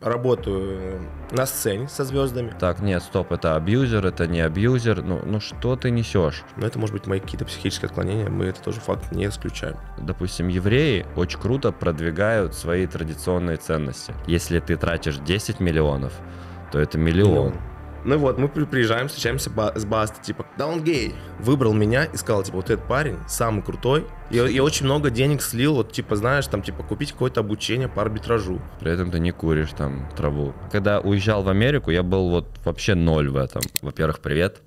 работаю э, на сцене со звездами. Так, нет, стоп, это абьюзер, это не абьюзер, ну, ну что ты несешь? Ну это может быть мои какие-то психические отклонения, мы это тоже факт не исключаем. Допустим, евреи очень круто продвигают свои традиционные ценности. Если ты тратишь 10 миллионов, то это миллион. миллион. Ну вот, мы приезжаем, встречаемся с Бастой, типа, да он гей. Выбрал меня и сказал, типа, вот этот парень самый крутой. И, и очень много денег слил, вот, типа, знаешь, там, типа, купить какое-то обучение по арбитражу. При этом ты не куришь там траву. Когда уезжал в Америку, я был вот вообще ноль в этом. Во-первых, привет.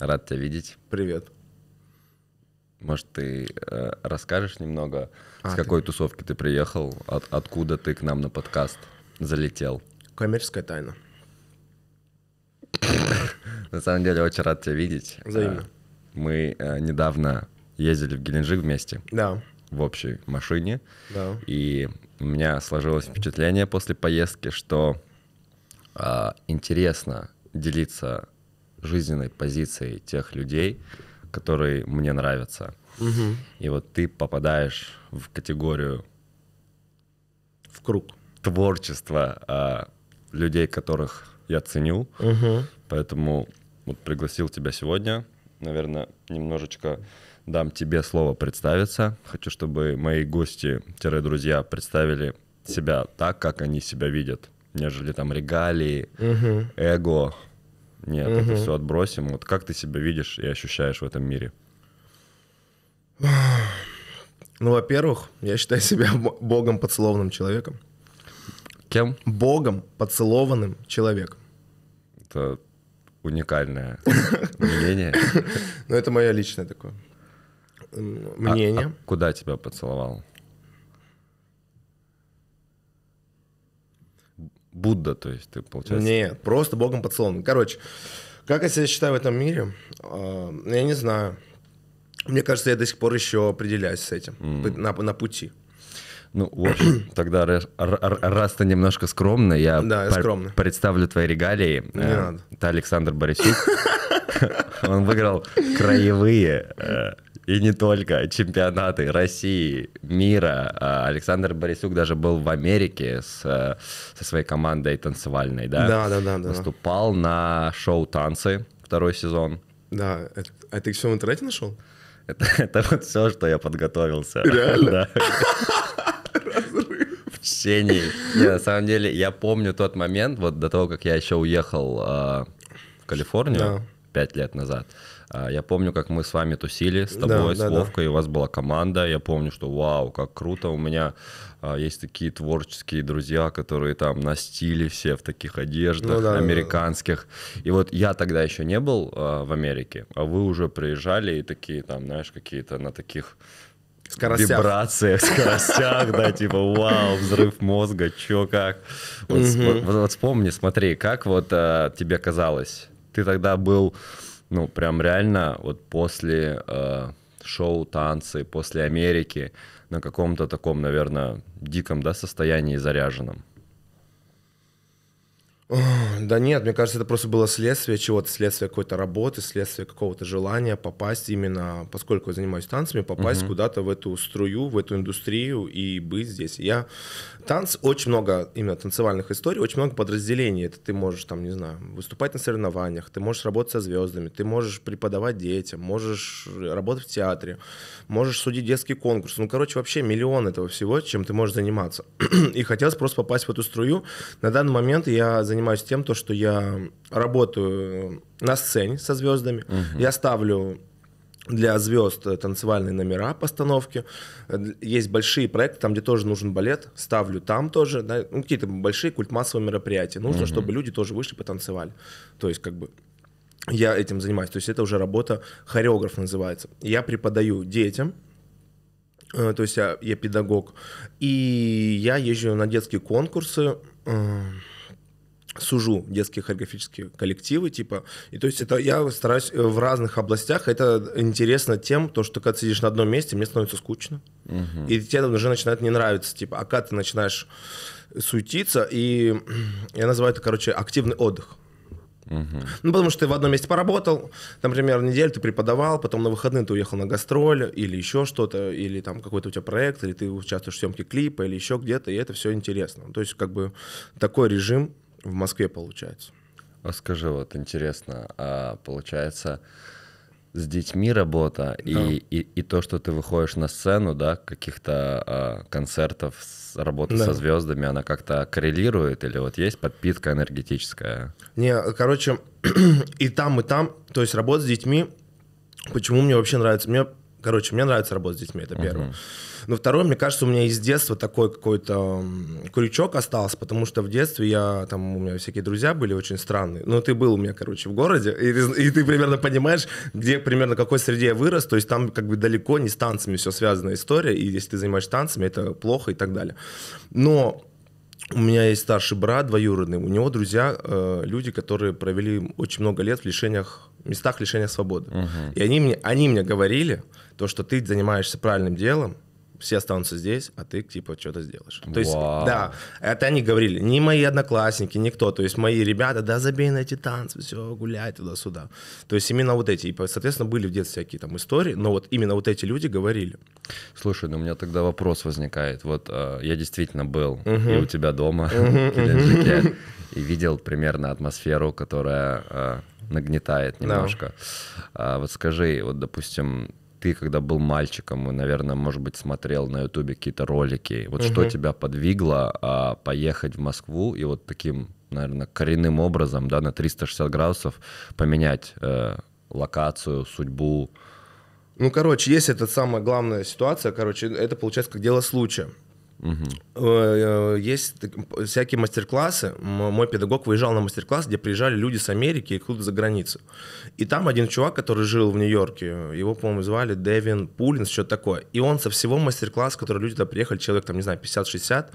Рад тебя видеть. Привет. Может, ты э, расскажешь немного, а, с какой ты... тусовки ты приехал, от, откуда ты к нам на подкаст залетел? Коммерческая тайна. На самом деле, очень рад тебя видеть. Взаимно. Э, мы э, недавно ездили в Геленджик вместе. Да. В общей машине. Да. И у меня сложилось впечатление после поездки, что э, интересно делиться жизненной позицией тех людей, которые мне нравятся. Угу. И вот ты попадаешь в категорию... В круг. Творчества людей, которых я ценю. Угу. Поэтому вот пригласил тебя сегодня. Наверное, немножечко дам тебе слово представиться. Хочу, чтобы мои гости-друзья представили себя так, как они себя видят, нежели там регалии, угу. эго. Нет, угу. это все отбросим. Вот как ты себя видишь и ощущаешь в этом мире? Ну, во-первых, я считаю себя богом поцелованным человеком. Кем? Богом поцелованным человеком это уникальное мнение. Ну, это мое личное такое мнение. А, а куда тебя поцеловал? Будда, то есть ты, получается... Нет, просто богом поцелован. Короче, как я себя считаю в этом мире, а, я не знаю. Мне кажется, я до сих пор еще определяюсь с этим, mm. на, на пути. Ну, в общем, тогда раз ты немножко скромно, я, да, я скромно. представлю твои регалии. Не э, надо. Это Александр Борисюк. Он выиграл краевые э, и не только чемпионаты России, мира. А Александр Борисюк даже был в Америке с, э, со своей командой танцевальной, да? Да, да, да. да. Выступал на шоу «Танцы» второй сезон. Да, а ты все в интернете нашел? Это, это вот все, что я подготовился. Реально? Да ощущений. Не, на самом деле, я помню тот момент, вот до того, как я еще уехал э, в Калифорнию пять да. лет назад. Э, я помню, как мы с вами тусили, с тобой, да, с да, Вовкой, да. у вас была команда. Я помню, что вау, как круто, у меня э, есть такие творческие друзья, которые там на стиле все в таких одеждах ну, да, американских. Да, да. И вот я тогда еще не был э, в Америке, а вы уже приезжали и такие там, знаешь, какие-то на таких скоростях. вибрациях, скоростях, да, типа, вау, взрыв мозга, чё, как. Вот, вспомни, смотри, как вот э, тебе казалось, ты тогда был, ну, прям реально вот после э, шоу «Танцы», после Америки, на каком-то таком, наверное, диком, да, состоянии заряженном. Да нет, мне кажется, это просто было следствие чего-то, следствие какой-то работы, следствие какого-то желания попасть именно, поскольку я занимаюсь танцами, попасть Uh -huh. куда-то в эту струю, в эту индустрию и быть здесь. Я танц, очень много именно танцевальных историй, очень много подразделений. Это ты можешь там, не знаю, выступать на соревнованиях, ты можешь работать со звездами, ты можешь преподавать детям, можешь работать в театре, можешь судить детский конкурс. Ну, короче, вообще миллион этого всего, чем ты можешь заниматься. и хотелось просто попасть в эту струю. На данный момент я занимаюсь занимаюсь тем, то, что я работаю на сцене со звездами. Угу. Я ставлю для звезд танцевальные номера, постановки. Есть большие проекты, там, где тоже нужен балет. Ставлю там тоже. Да, ну, какие-то большие культмассовые мероприятия. Нужно, угу. чтобы люди тоже вышли, потанцевали. То есть, как бы, я этим занимаюсь. То есть, это уже работа хореограф называется. Я преподаю детям. Э, то есть я, я педагог. И я езжу на детские конкурсы. Э, сужу детские хореографические коллективы, типа, и то есть это я стараюсь э, в разных областях, это интересно тем, то, что когда ты сидишь на одном месте, мне становится скучно, угу. и тебе уже начинает не нравиться, типа, а когда ты начинаешь суетиться, и я называю это, короче, активный отдых. Угу. Ну, потому что ты в одном месте поработал, там например, неделю ты преподавал, потом на выходные ты уехал на гастроль или еще что-то, или там какой-то у тебя проект, или ты участвуешь в съемке клипа, или еще где-то, и это все интересно. То есть, как бы, такой режим в Москве получается. А скажи, вот интересно, а получается с детьми работа да. и, и, и то, что ты выходишь на сцену, да, каких-то а, концертов, с, работа да. со звездами, она как-то коррелирует или вот есть подпитка энергетическая? Не, короче, и там, и там, то есть работа с детьми, почему мне вообще нравится? Мне Короче, мне нравится работать с детьми, это первое. Uh-huh. Но второе, мне кажется, у меня из детства такой какой-то крючок остался, потому что в детстве я, там, у меня всякие друзья были очень странные. Ну, ты был у меня, короче, в городе, и, ты, и ты примерно понимаешь, где, примерно, какой среде я вырос, то есть там как бы далеко не с танцами все связана история, и если ты занимаешься танцами, это плохо и так далее. Но у меня есть старший брат двоюродный, у него друзья, э, люди, которые провели очень много лет в лишениях, местах лишения свободы. Угу. И они мне, они мне говорили, то, что ты занимаешься правильным делом, все останутся здесь, а ты, типа, что-то сделаешь. То есть, Вау. да, это они говорили, не мои одноклассники, никто, то есть мои ребята, да забей на эти танцы, все, гуляй туда-сюда. То есть именно вот эти, и, соответственно, были в детстве всякие там истории, но вот именно вот эти люди говорили. Слушай, ну у меня тогда вопрос возникает, вот э, я действительно был угу. и у тебя дома, угу, в и видел примерно атмосферу, которая... Э, нагнетает немножко. Да. А, вот скажи, вот, допустим, ты, когда был мальчиком, и, наверное, может быть, смотрел на Ютубе какие-то ролики, вот угу. что тебя подвигло а, поехать в Москву и вот таким, наверное, коренным образом, да, на 360 градусов поменять э, локацию, судьбу? Ну, короче, есть эта самая главная ситуация, короче, это получается как дело случая. Угу. Есть всякие мастер-классы. Мой педагог выезжал на мастер-класс, где приезжали люди с Америки и то за границу. И там один чувак, который жил в Нью-Йорке, его, по-моему, звали Дэвин Пулинс, что-то такое. И он со всего мастер-класса, который люди туда приехали, человек, там, не знаю, 50-60,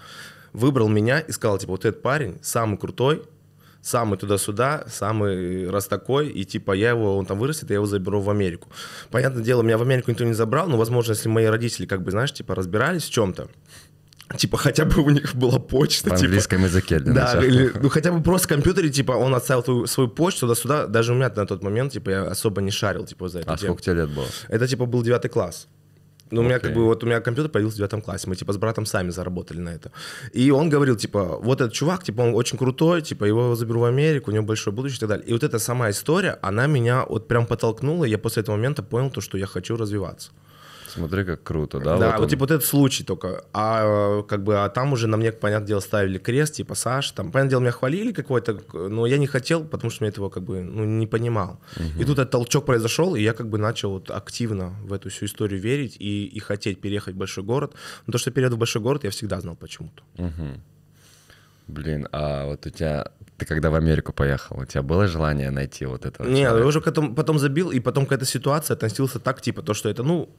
выбрал меня и сказал, типа, вот этот парень самый крутой, самый туда-сюда, самый раз такой, и типа я его, он там вырастет, я его заберу в Америку. Понятное дело, меня в Америку никто не забрал, но, возможно, если мои родители, как бы, знаешь, типа разбирались в чем-то, Типа, хотя бы у них была почта. На типа, английском языке для Да, или, ну хотя бы просто в компьютере, типа, он отставил твою, свою почту туда-сюда. Даже у меня на тот момент, типа, я особо не шарил, типа, за это. А тему. сколько тебе лет было? Это, типа, был девятый класс. Ну, okay. у меня как бы вот у меня компьютер появился в девятом классе. Мы типа с братом сами заработали на это. И он говорил: типа, вот этот чувак, типа, он очень крутой, типа, его заберу в Америку, у него большое будущее и так далее. И вот эта сама история, она меня вот прям подтолкнула. И я после этого момента понял то, что я хочу развиваться смотри, как круто, да? Да, вот, вот типа вот этот случай только. А э, как бы, а там уже на мне, понятное дело, ставили крест, типа, Саш, там, понятное дело, меня хвалили какой-то, но я не хотел, потому что я этого как бы, ну, не понимал. Угу. И тут этот толчок произошел, и я как бы начал вот активно в эту всю историю верить и, и хотеть переехать в большой город. Но то, что я перееду в большой город, я всегда знал почему-то. Угу. Блин, а вот у тебя ты когда в Америку поехал, у тебя было желание найти вот этого? Нет, человека? я уже потом, потом забил, и потом к этой ситуации относился так, типа, то, что это, ну,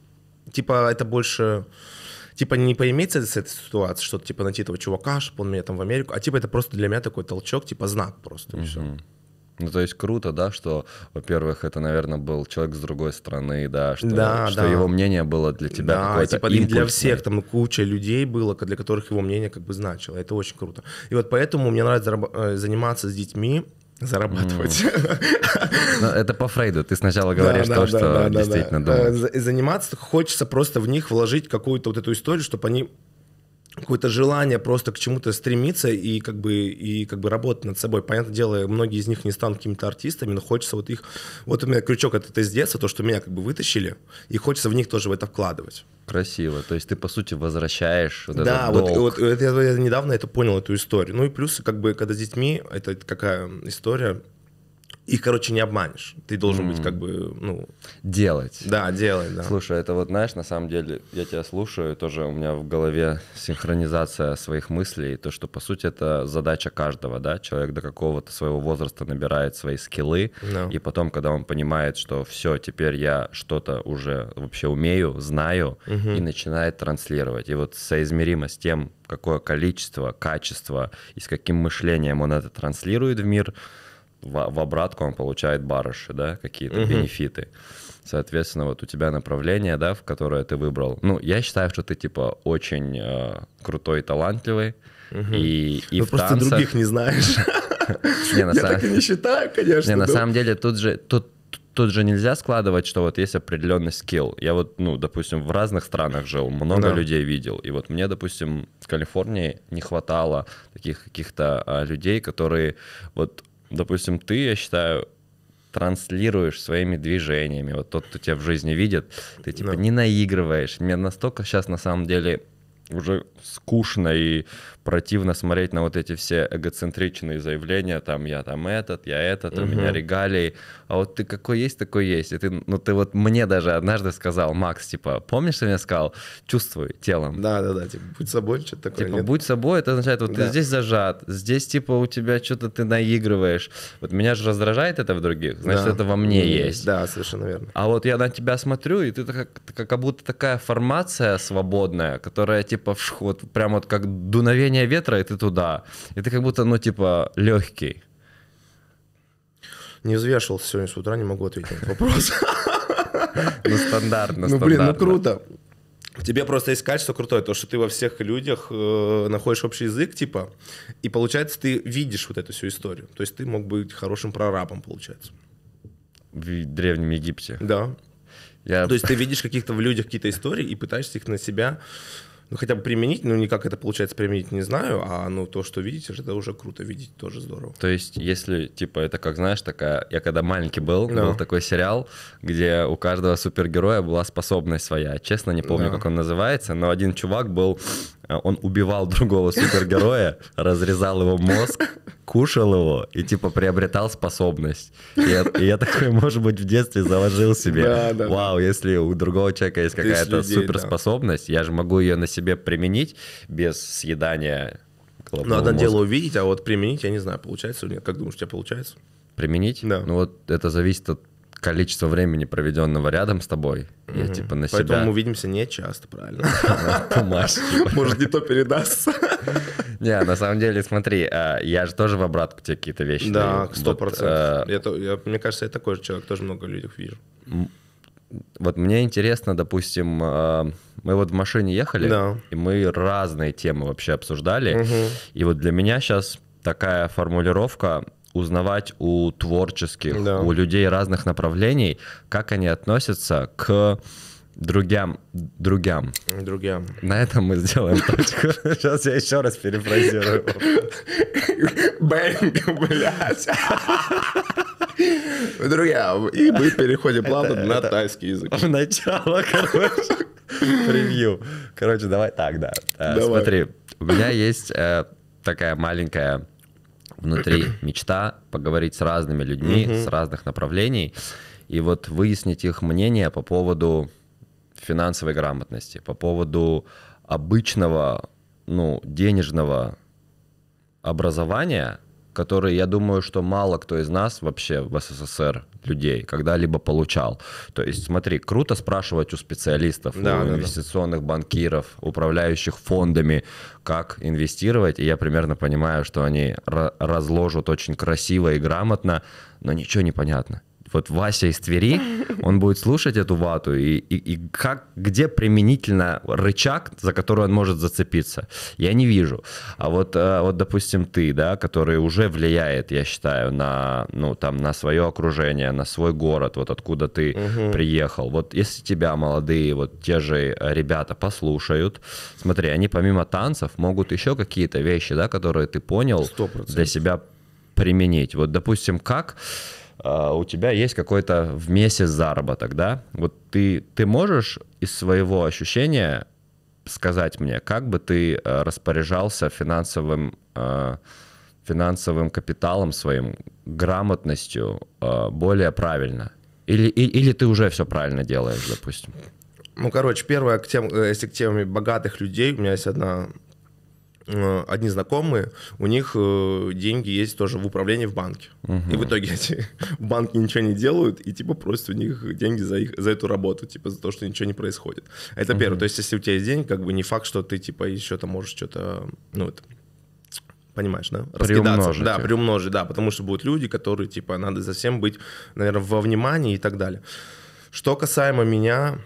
типа, это больше типа не поиметь с этой ситуации, что-то типа найти этого чувака, чтобы он меня там в Америку, а типа это просто для меня такой толчок, типа знак просто и все. Ну, то есть круто, да, что, во-первых, это, наверное, был человек с другой страны, да, что, да, что да. его мнение было для тебя да, какое-то типа, импульсное. и для всех, там куча людей было, для которых его мнение как бы значило, это очень круто. И вот поэтому мне нравится э, заниматься с детьми, зарабатывать. Mm. Это по Фрейду. Ты сначала говоришь то, что действительно думаешь. Э, заниматься хочется просто в них вложить какую-то вот эту историю, чтобы они какое-то желание просто к чему-то стремиться и как бы и как бы работать над собой. Понятное дело, многие из них не станут какими-то артистами, но хочется вот их... Вот у меня крючок это из детства, то, что меня как бы вытащили, и хочется в них тоже в это вкладывать. Красиво. То есть ты, по сути, возвращаешь вот Да, этот долг. вот, вот это, я, я недавно это понял, эту историю. Ну и плюс, как бы, когда с детьми, это какая история, их, короче, не обманешь. Ты должен mm. быть как бы, ну... Делать. Да, делать, да. Слушай, это вот, знаешь, на самом деле, я тебя слушаю, тоже у меня в голове синхронизация своих мыслей, то, что, по сути, это задача каждого, да, человек до какого-то своего возраста набирает свои скиллы, no. и потом, когда он понимает, что все, теперь я что-то уже вообще умею, знаю, uh-huh. и начинает транслировать. И вот соизмеримо с тем, какое количество, качество и с каким мышлением он это транслирует в мир — в, в обратку он получает барыши, да, какие-то угу. бенефиты. Соответственно, вот у тебя направление, да, в которое ты выбрал. Ну, я считаю, что ты типа очень э, крутой, талантливый. Угу. И, и Но ну, в просто танцах... других не знаешь. я так и не считаю, конечно. на самом деле тут же тут тут же нельзя складывать, что вот есть определенный скилл. Я вот, ну, допустим, в разных странах жил, много да. людей видел. И вот мне, допустим, в Калифорнии не хватало таких каких-то а, людей, которые вот допустим, ты, я считаю, транслируешь своими движениями. Вот тот, кто тебя в жизни видит, ты типа да. не наигрываешь. Мне настолько сейчас на самом деле уже скучно и противно смотреть на вот эти все эгоцентричные заявления, там я там этот, я этот, угу. у меня регалии, а вот ты какой есть, такой есть. И ты, ну ты вот мне даже однажды сказал, Макс, типа, помнишь, что я сказал? Чувствуй телом. Да, да, да, типа, будь собой, что-то такое. Типа, нет? будь собой, это означает, вот да. ты здесь зажат, здесь, типа, у тебя что-то ты наигрываешь. Вот меня же раздражает это в других, значит, да. это во мне есть. Да, совершенно верно. А вот я на тебя смотрю, и ты как, как будто такая формация свободная, которая, типа, типа, в шход, прям вот как дуновение ветра, и ты туда. И ты как будто, ну, типа, легкий. Не взвешивался сегодня с утра, не могу ответить на этот вопрос. Ну, стандартно, Ну, блин, ну круто. Тебе просто есть качество крутое, то, что ты во всех людях э, находишь общий язык, типа, и получается, ты видишь вот эту всю историю. То есть ты мог быть хорошим прорабом, получается. В Древнем Египте. Да. Я... То есть ты видишь каких-то в людях какие-то истории и пытаешься их на себя ну, хотя бы применить, ну, не как это получается применить, не знаю, а, ну, то, что видите, это уже круто видеть, тоже здорово. То есть, если, типа, это, как знаешь, такая, я когда маленький был, да. был такой сериал, где у каждого супергероя была способность своя, честно, не помню, да. как он называется, но один чувак был он убивал другого супергероя, разрезал его мозг, кушал его и типа приобретал способность. И я, и я такой, может быть, в детстве заложил себе. Да, да, Вау, да. если у другого человека есть какая-то суперспособность, да. я же могу ее на себе применить без съедания. Ну, одно мозга. дело увидеть, а вот применить, я не знаю, получается у меня. Как думаешь, у тебя получается? Применить? Да. Ну вот это зависит от количество времени, проведенного рядом с тобой, mm я типа на Поэтому себя... Поэтому увидимся не часто, правильно? Типа. Может, не то передастся. Не, на самом деле, смотри, а, я же тоже в обратку тебе какие-то вещи Да, сто процентов. А, мне кажется, я такой же человек, тоже много людей вижу. Вот мне интересно, допустим, а, мы вот в машине ехали, и мы разные темы вообще обсуждали. И вот для меня сейчас такая формулировка узнавать у творческих, да. у людей разных направлений, как они относятся к другим, другим. Другим. На этом мы сделаем точку. Сейчас я еще раз перефразирую. Бэнк, блядь. Друзья, и мы переходим плавно на тайский язык. В начало, короче, превью. Короче, давай так, да. Э, смотри, у меня есть э, такая маленькая внутри мечта поговорить с разными людьми, с разных направлений, и вот выяснить их мнение по поводу финансовой грамотности, по поводу обычного, ну, денежного образования, которое, я думаю, что мало кто из нас вообще в СССР людей когда-либо получал. То есть, смотри, круто спрашивать у специалистов, да, у да, инвестиционных да. банкиров, управляющих фондами, как инвестировать. И я примерно понимаю, что они разложат очень красиво и грамотно, но ничего не понятно вот Вася из Твери, он будет слушать эту вату, и, и, и как, где применительно рычаг, за который он может зацепиться, я не вижу. А вот, э, вот допустим, ты, да, который уже влияет, я считаю, на, ну, там, на свое окружение, на свой город, вот откуда ты угу. приехал. Вот если тебя молодые, вот те же э, ребята послушают, смотри, они помимо танцев могут еще какие-то вещи, да, которые ты понял 100%. для себя применить. Вот, допустим, как а, у тебя есть какой-то в месяц заработок, да? Вот ты, ты можешь из своего ощущения сказать мне, как бы ты а, распоряжался финансовым, а, финансовым капиталом своим, грамотностью более правильно? Или, или, или ты уже все правильно делаешь, допустим? Ну, короче, первое, к тем, э, если к теме богатых людей, у меня есть одна Э, одни знакомые, у них э, деньги есть тоже в управлении в банке. Угу. И в итоге эти банки ничего не делают, и типа просят у них деньги за, их, за эту работу, типа за то, что ничего не происходит. Это угу. первое. То есть, если у тебя есть деньги, как бы не факт, что ты типа еще там можешь что-то, ну, это, понимаешь, да? Раскидаться. Да, приумножить, да, потому что будут люди, которые, типа, надо за всем быть, наверное, во внимании и так далее. Что касаемо меня,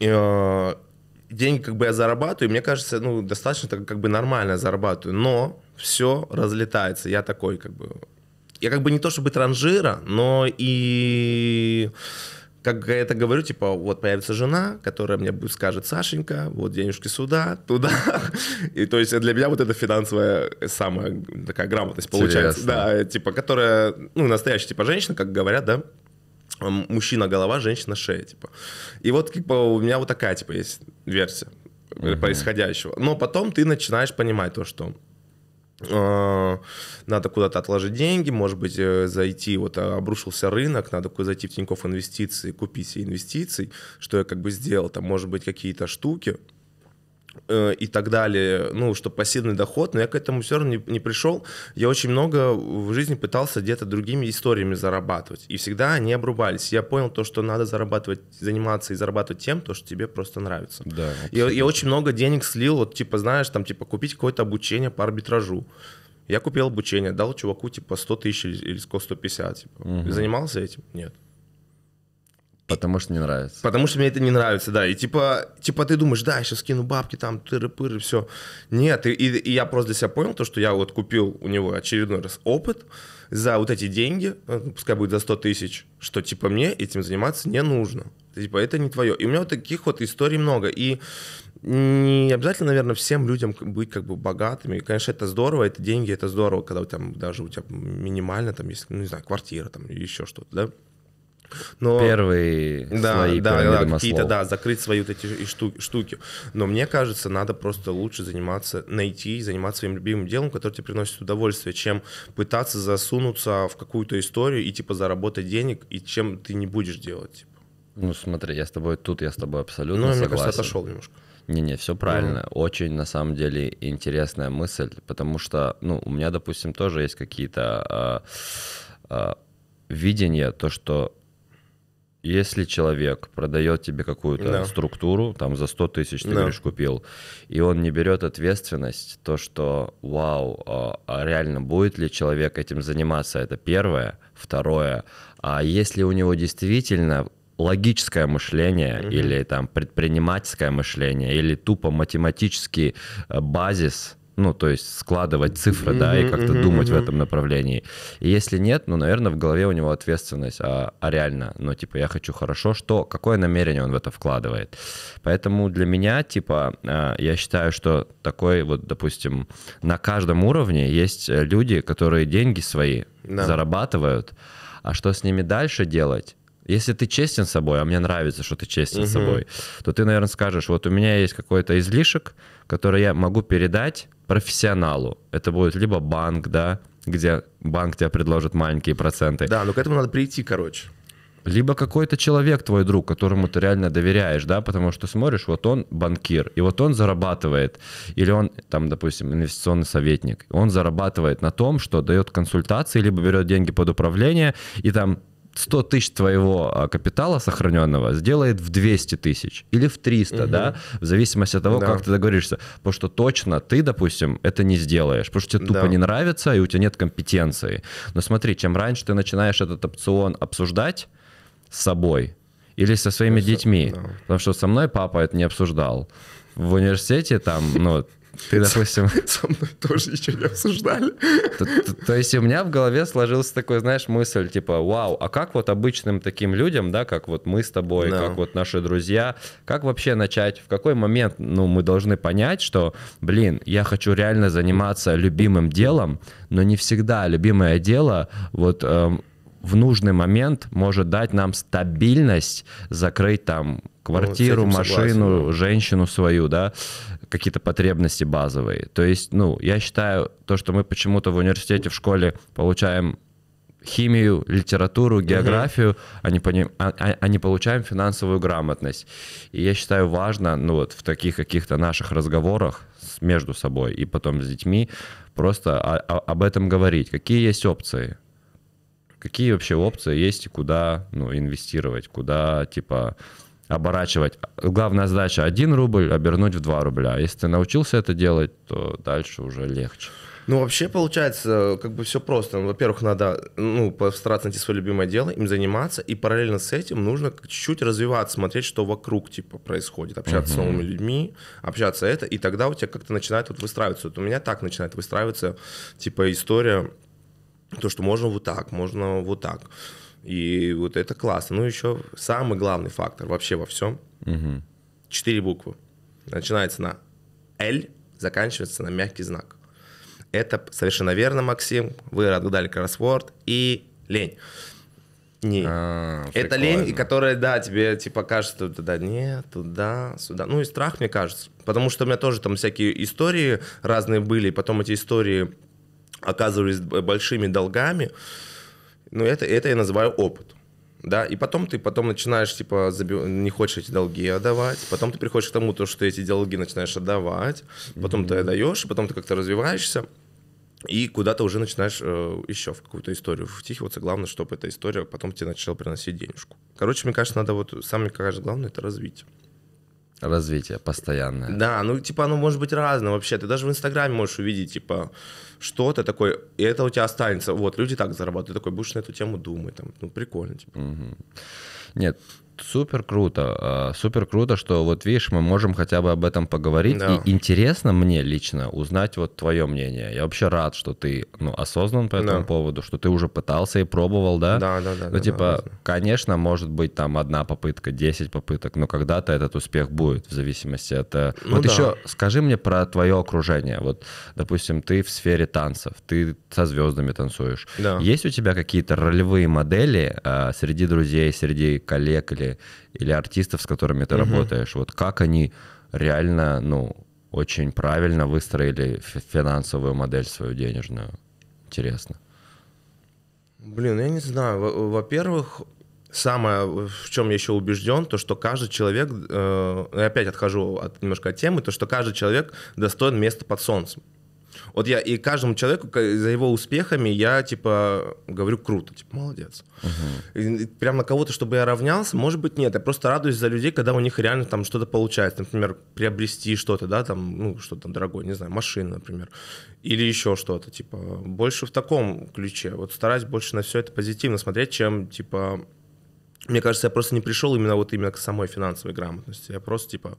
э, деньги как бы я зарабатываю, и мне кажется, ну, достаточно так как бы нормально зарабатываю, но все разлетается, я такой как бы... Я как бы не то чтобы транжира, но и как я это говорю, типа, вот появится жена, которая мне будет скажет, Сашенька, вот денежки сюда, туда. И то есть для меня вот это финансовая самая такая грамотность получается. Интересно. Да, типа, которая, ну, настоящая, типа, женщина, как говорят, да, мужчина голова, женщина шея, типа. И вот типа, у меня вот такая типа есть версия угу. происходящего. Но потом ты начинаешь понимать то, что а, надо куда-то отложить деньги, может быть, э, зайти, вот а, обрушился рынок, надо куда зайти в Тинькофф инвестиции, купить инвестиций, что я как бы сделал, там, может быть, какие-то штуки, Э, и так далее, ну, что пассивный доход, но я к этому все равно не, не пришел. Я очень много в жизни пытался где-то другими историями зарабатывать, и всегда они обрубались. Я понял то, что надо зарабатывать, заниматься и зарабатывать тем, то, что тебе просто нравится. Да, я, я очень много денег слил, вот, типа, знаешь, там, типа, купить какое-то обучение по арбитражу. Я купил обучение, дал чуваку, типа, 100 тысяч или 150, типа. Угу. занимался этим? Нет. Потому что не нравится. Потому что мне это не нравится, да. И типа, типа ты думаешь, да, я сейчас кину бабки там, тыры-пыры, все. Нет, и, и, и я просто для себя понял то, что я вот купил у него очередной раз опыт за вот эти деньги, э, ну, пускай будет за 100 тысяч, что типа мне этим заниматься не нужно. Типа это не твое. И у меня вот таких вот историй много. И не обязательно, наверное, всем людям быть как бы богатыми. Конечно, это здорово, это деньги, это здорово, когда у тебя даже у тебя минимально, там есть, ну, не знаю, квартира, там, еще что-то, да. Но... Первые да, слои да, да, какие-то, да, закрыть свои вот эти штуки, штуки. Но мне кажется, надо просто лучше заниматься, найти и заниматься своим любимым делом, которое тебе приносит удовольствие, чем пытаться засунуться в какую-то историю и, типа, заработать денег, и чем ты не будешь делать, типа. Ну, смотри, я с тобой тут, я с тобой абсолютно ну, согласен. Ну, мне кажется, отошел немножко. Не-не, все правильно. Mm-hmm. Очень, на самом деле, интересная мысль, потому что, ну, у меня, допустим, тоже есть какие-то э, э, видения, то, что если человек продает тебе какую-то да. структуру, там за 100 тысяч ты да. говоришь купил, и он не берет ответственность, то что, вау, а, а реально будет ли человек этим заниматься, это первое. Второе, а если у него действительно логическое мышление mm-hmm. или там предпринимательское мышление или тупо математический э, базис ну, то есть складывать цифры, mm-hmm, да, и как-то mm-hmm, думать mm-hmm. в этом направлении. И если нет, ну, наверное, в голове у него ответственность, а, а реально, ну, типа, я хочу хорошо, что, какое намерение он в это вкладывает. Поэтому для меня, типа, а, я считаю, что такой вот, допустим, на каждом уровне есть люди, которые деньги свои да. зарабатывают, а что с ними дальше делать, если ты честен с собой, а мне нравится, что ты честен угу. с собой, то ты, наверное, скажешь, вот у меня есть какой-то излишек, который я могу передать профессионалу. Это будет либо банк, да, где банк тебе предложит маленькие проценты. Да, но к этому надо прийти, короче. Либо какой-то человек твой друг, которому ты реально доверяешь, да, потому что смотришь, вот он банкир, и вот он зарабатывает, или он там, допустим, инвестиционный советник, он зарабатывает на том, что дает консультации, либо берет деньги под управление, и там 100 тысяч твоего а, капитала сохраненного сделает в 200 тысяч или в 300, угу. да, в зависимости от того, да. как ты договоришься. Потому что точно ты, допустим, это не сделаешь, потому что тебе тупо да. не нравится и у тебя нет компетенции. Но смотри, чем раньше ты начинаешь этот опцион обсуждать с собой или со своими детьми, да. потому что со мной папа это не обсуждал в университете там, ну, ты, допустим... Со мной тоже еще не обсуждали. То есть у меня в голове сложилась такой, знаешь, мысль, типа, вау, а как вот обычным таким людям, да, как вот мы с тобой, как вот наши друзья, как вообще начать, в какой момент, ну, мы должны понять, что, блин, я хочу реально заниматься любимым делом, но не всегда любимое дело вот эм, в нужный момент может дать нам стабильность, закрыть там ну, квартиру, ну, машину, согласен, да. женщину свою, да, какие-то потребности базовые. То есть, ну, я считаю, то, что мы почему-то в университете, в школе получаем химию, литературу, географию, угу. а, не поним... а, а, а не получаем финансовую грамотность. И я считаю важно, ну вот в таких каких-то наших разговорах между собой и потом с детьми просто о- о- об этом говорить. Какие есть опции? какие вообще опции есть и куда ну, инвестировать, куда типа оборачивать. Главная задача 1 рубль обернуть в 2 рубля. Если ты научился это делать, то дальше уже легче. Ну, вообще, получается, как бы все просто. во-первых, надо ну, постараться найти свое любимое дело, им заниматься, и параллельно с этим нужно чуть-чуть развиваться, смотреть, что вокруг типа происходит, общаться uh-huh. с новыми людьми, общаться это, и тогда у тебя как-то начинает вот выстраиваться. Вот у меня так начинает выстраиваться, типа, история то, что можно вот так, можно вот так. И вот это классно. Ну, еще самый главный фактор вообще во всем. Угу. Четыре буквы. Начинается на L, заканчивается на мягкий знак. Это совершенно верно, Максим. Вы отгадали кроссворд и лень. Не. А, это прикольно. лень, которая, да, тебе типа кажется туда, нет, туда, сюда. Ну и страх, мне кажется. Потому что у меня тоже там всякие истории разные были, и потом эти истории оказывались большими долгами. Ну, это, это я называю опыт. Да, и потом ты потом начинаешь, типа, заби... не хочешь эти долги отдавать, потом ты приходишь к тому, то, что эти долги начинаешь отдавать, потом mm-hmm. ты отдаешь, потом ты как-то развиваешься, и куда-то уже начинаешь э, еще в какую-то историю втихиваться. Главное, чтобы эта история потом тебе начала приносить денежку. Короче, мне кажется, надо вот, самое, кажется, главное, это развитие. Развитие постоянное. Да, ну типа оно может быть разное вообще. Ты даже в Инстаграме можешь увидеть, типа, что-то такое, и это у тебя останется. Вот, люди так зарабатывают. Ты такой будешь на эту тему думать. Там, ну, прикольно, типа. Угу. Нет, супер круто, а, супер круто, что вот видишь, мы можем хотя бы об этом поговорить. Да. И интересно мне лично узнать вот твое мнение. Я вообще рад, что ты ну, осознан по этому да. поводу, что ты уже пытался и пробовал, да? Да, да, да. Ну, да, типа, да, конечно, может быть там одна попытка, 10 попыток, но когда-то этот успех будет, в зависимости от... Э, ну, вот да. еще скажи мне про твое окружение. Вот, допустим, ты в сфере танцев, ты со звездами танцуешь. Да. Есть у тебя какие-то ролевые модели а, среди друзей, среди коллег или или, артистов, с которыми ты угу. работаешь, вот как они реально, ну, очень правильно выстроили финансовую модель свою денежную. Интересно. Блин, я не знаю. Во-первых, самое, в чем я еще убежден, то, что каждый человек, э, я опять отхожу от, немножко от темы, то, что каждый человек достоин места под солнцем. Вот я и каждому человеку за его успехами я, типа, говорю круто, типа, молодец. Угу. прям на кого-то, чтобы я равнялся, может быть, нет. Я просто радуюсь за людей, когда у них реально там что-то получается. Например, приобрести что-то, да, там, ну, что-то дорогое, не знаю, машина, например. Или еще что-то, типа, больше в таком ключе. Вот стараюсь больше на все это позитивно смотреть, чем, типа, мне кажется, я просто не пришел именно вот именно к самой финансовой грамотности. Я просто, типа,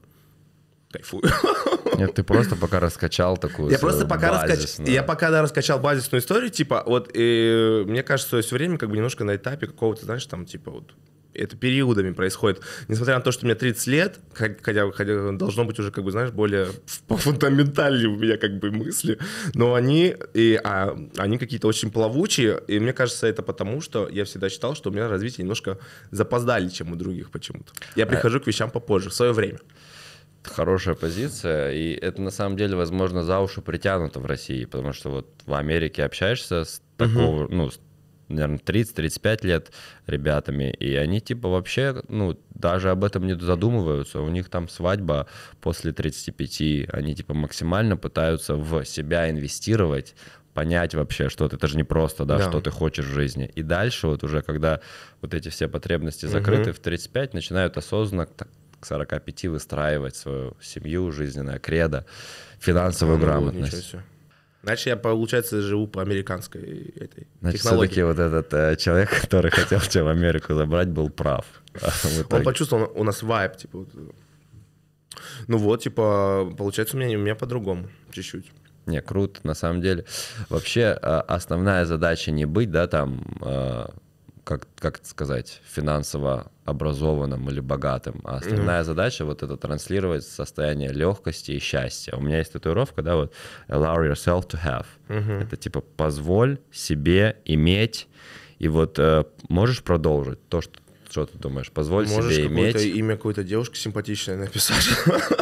кайфую. Нет, ты просто пока раскачал такую. Я просто пока раскачал. Я пока да, раскачал базисную историю, типа, вот и, мне кажется, все время как бы немножко на этапе какого-то, знаешь, там, типа, вот это периодами происходит. Несмотря на то, что мне 30 лет, хотя, хотя должно быть уже, как бы, знаешь, более фундаментальные у меня как бы мысли, но они, и, а, они какие-то очень плавучие, и мне кажется, это потому, что я всегда считал, что у меня развитие немножко запоздали, чем у других почему-то. Я а прихожу а... к вещам попозже, в свое время хорошая позиция, и это на самом деле, возможно, за уши притянуто в России, потому что вот в Америке общаешься с такого, угу. ну, с, наверное, 30-35 лет ребятами, и они типа вообще, ну, даже об этом не задумываются, у них там свадьба после 35, они типа максимально пытаются в себя инвестировать, понять вообще, что ты, это же не просто, да, да, что ты хочешь в жизни. И дальше вот уже, когда вот эти все потребности закрыты, угу. в 35 начинают осознанно так, к 45 выстраивать свою семью, жизненное кредо, финансовую а, ну грамотность. Значит, я, получается, живу по американской этой Значит, технологии. все-таки вот этот э, человек, который хотел тебя в Америку забрать, был прав. Он почувствовал у нас вайп, типа. Ну вот, типа, получается, у меня, у меня по-другому чуть-чуть. Не, круто, на самом деле. Вообще, а, основная задача не быть, да, там, а, как, как сказать, финансово образованным или богатым. А основная mm-hmm. задача вот это транслировать состояние легкости и счастья. У меня есть татуировка, да, вот allow yourself to have. Mm-hmm. Это типа позволь себе иметь. И вот э, можешь продолжить то, что что ты думаешь? Позволь Можешь себе иметь. Можешь имя какой-то девушки симпатичной написать.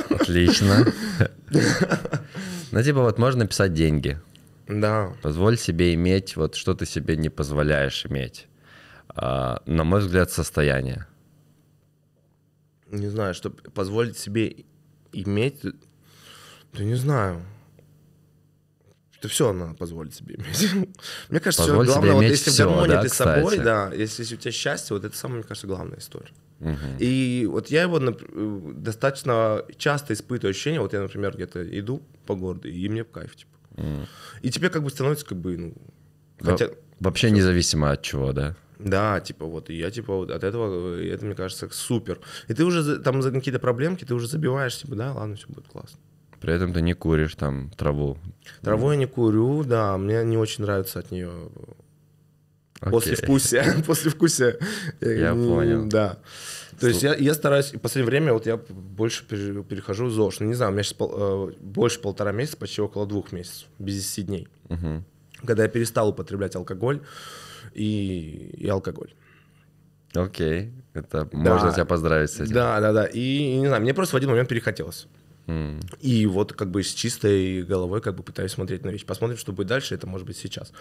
Отлично. Ну, типа, вот можно написать деньги. Да. Позволь себе иметь вот что ты себе не позволяешь иметь. А, на мой взгляд, состояние. Не знаю, чтобы позволить себе иметь, да не знаю. Это все надо позволить себе иметь. Мне кажется, все главное, вот если все, в гармонии да, ты с собой, да, если, если у тебя счастье, вот это самая, мне кажется, главная история. Угу. И вот я его э, достаточно часто испытываю ощущение, вот я, например, где-то иду по городу, и мне кайф, типа. Угу. И тебе как бы становится как бы, ну, хотя... Вообще независимо от чего, да? Да, типа вот, и я типа вот от этого, э, это мне кажется супер. И ты уже там за какие-то проблемки, ты уже забиваешь, типа, да, ладно, все будет классно. При этом ты не куришь там траву. Траву я не курю, да, мне не очень нравится от нее okay. после послевкусие. Э, я понял. Да. То Слушай. есть я, я стараюсь, в последнее время вот я больше перехожу в ЗОЖ. Ну, не знаю, у меня сейчас пол, э, больше полтора месяца, почти около двух месяцев, без 10 дней. Угу. Когда я перестал употреблять алкоголь, и, и алкоголь. Окей, это да. можно тебя поздравить с этим. Да, да, да. И, и не знаю, мне просто в один момент перехотелось. И вот как бы с чистой головой как бы пытаюсь смотреть на вещи. Посмотрим, что будет дальше, это может быть сейчас.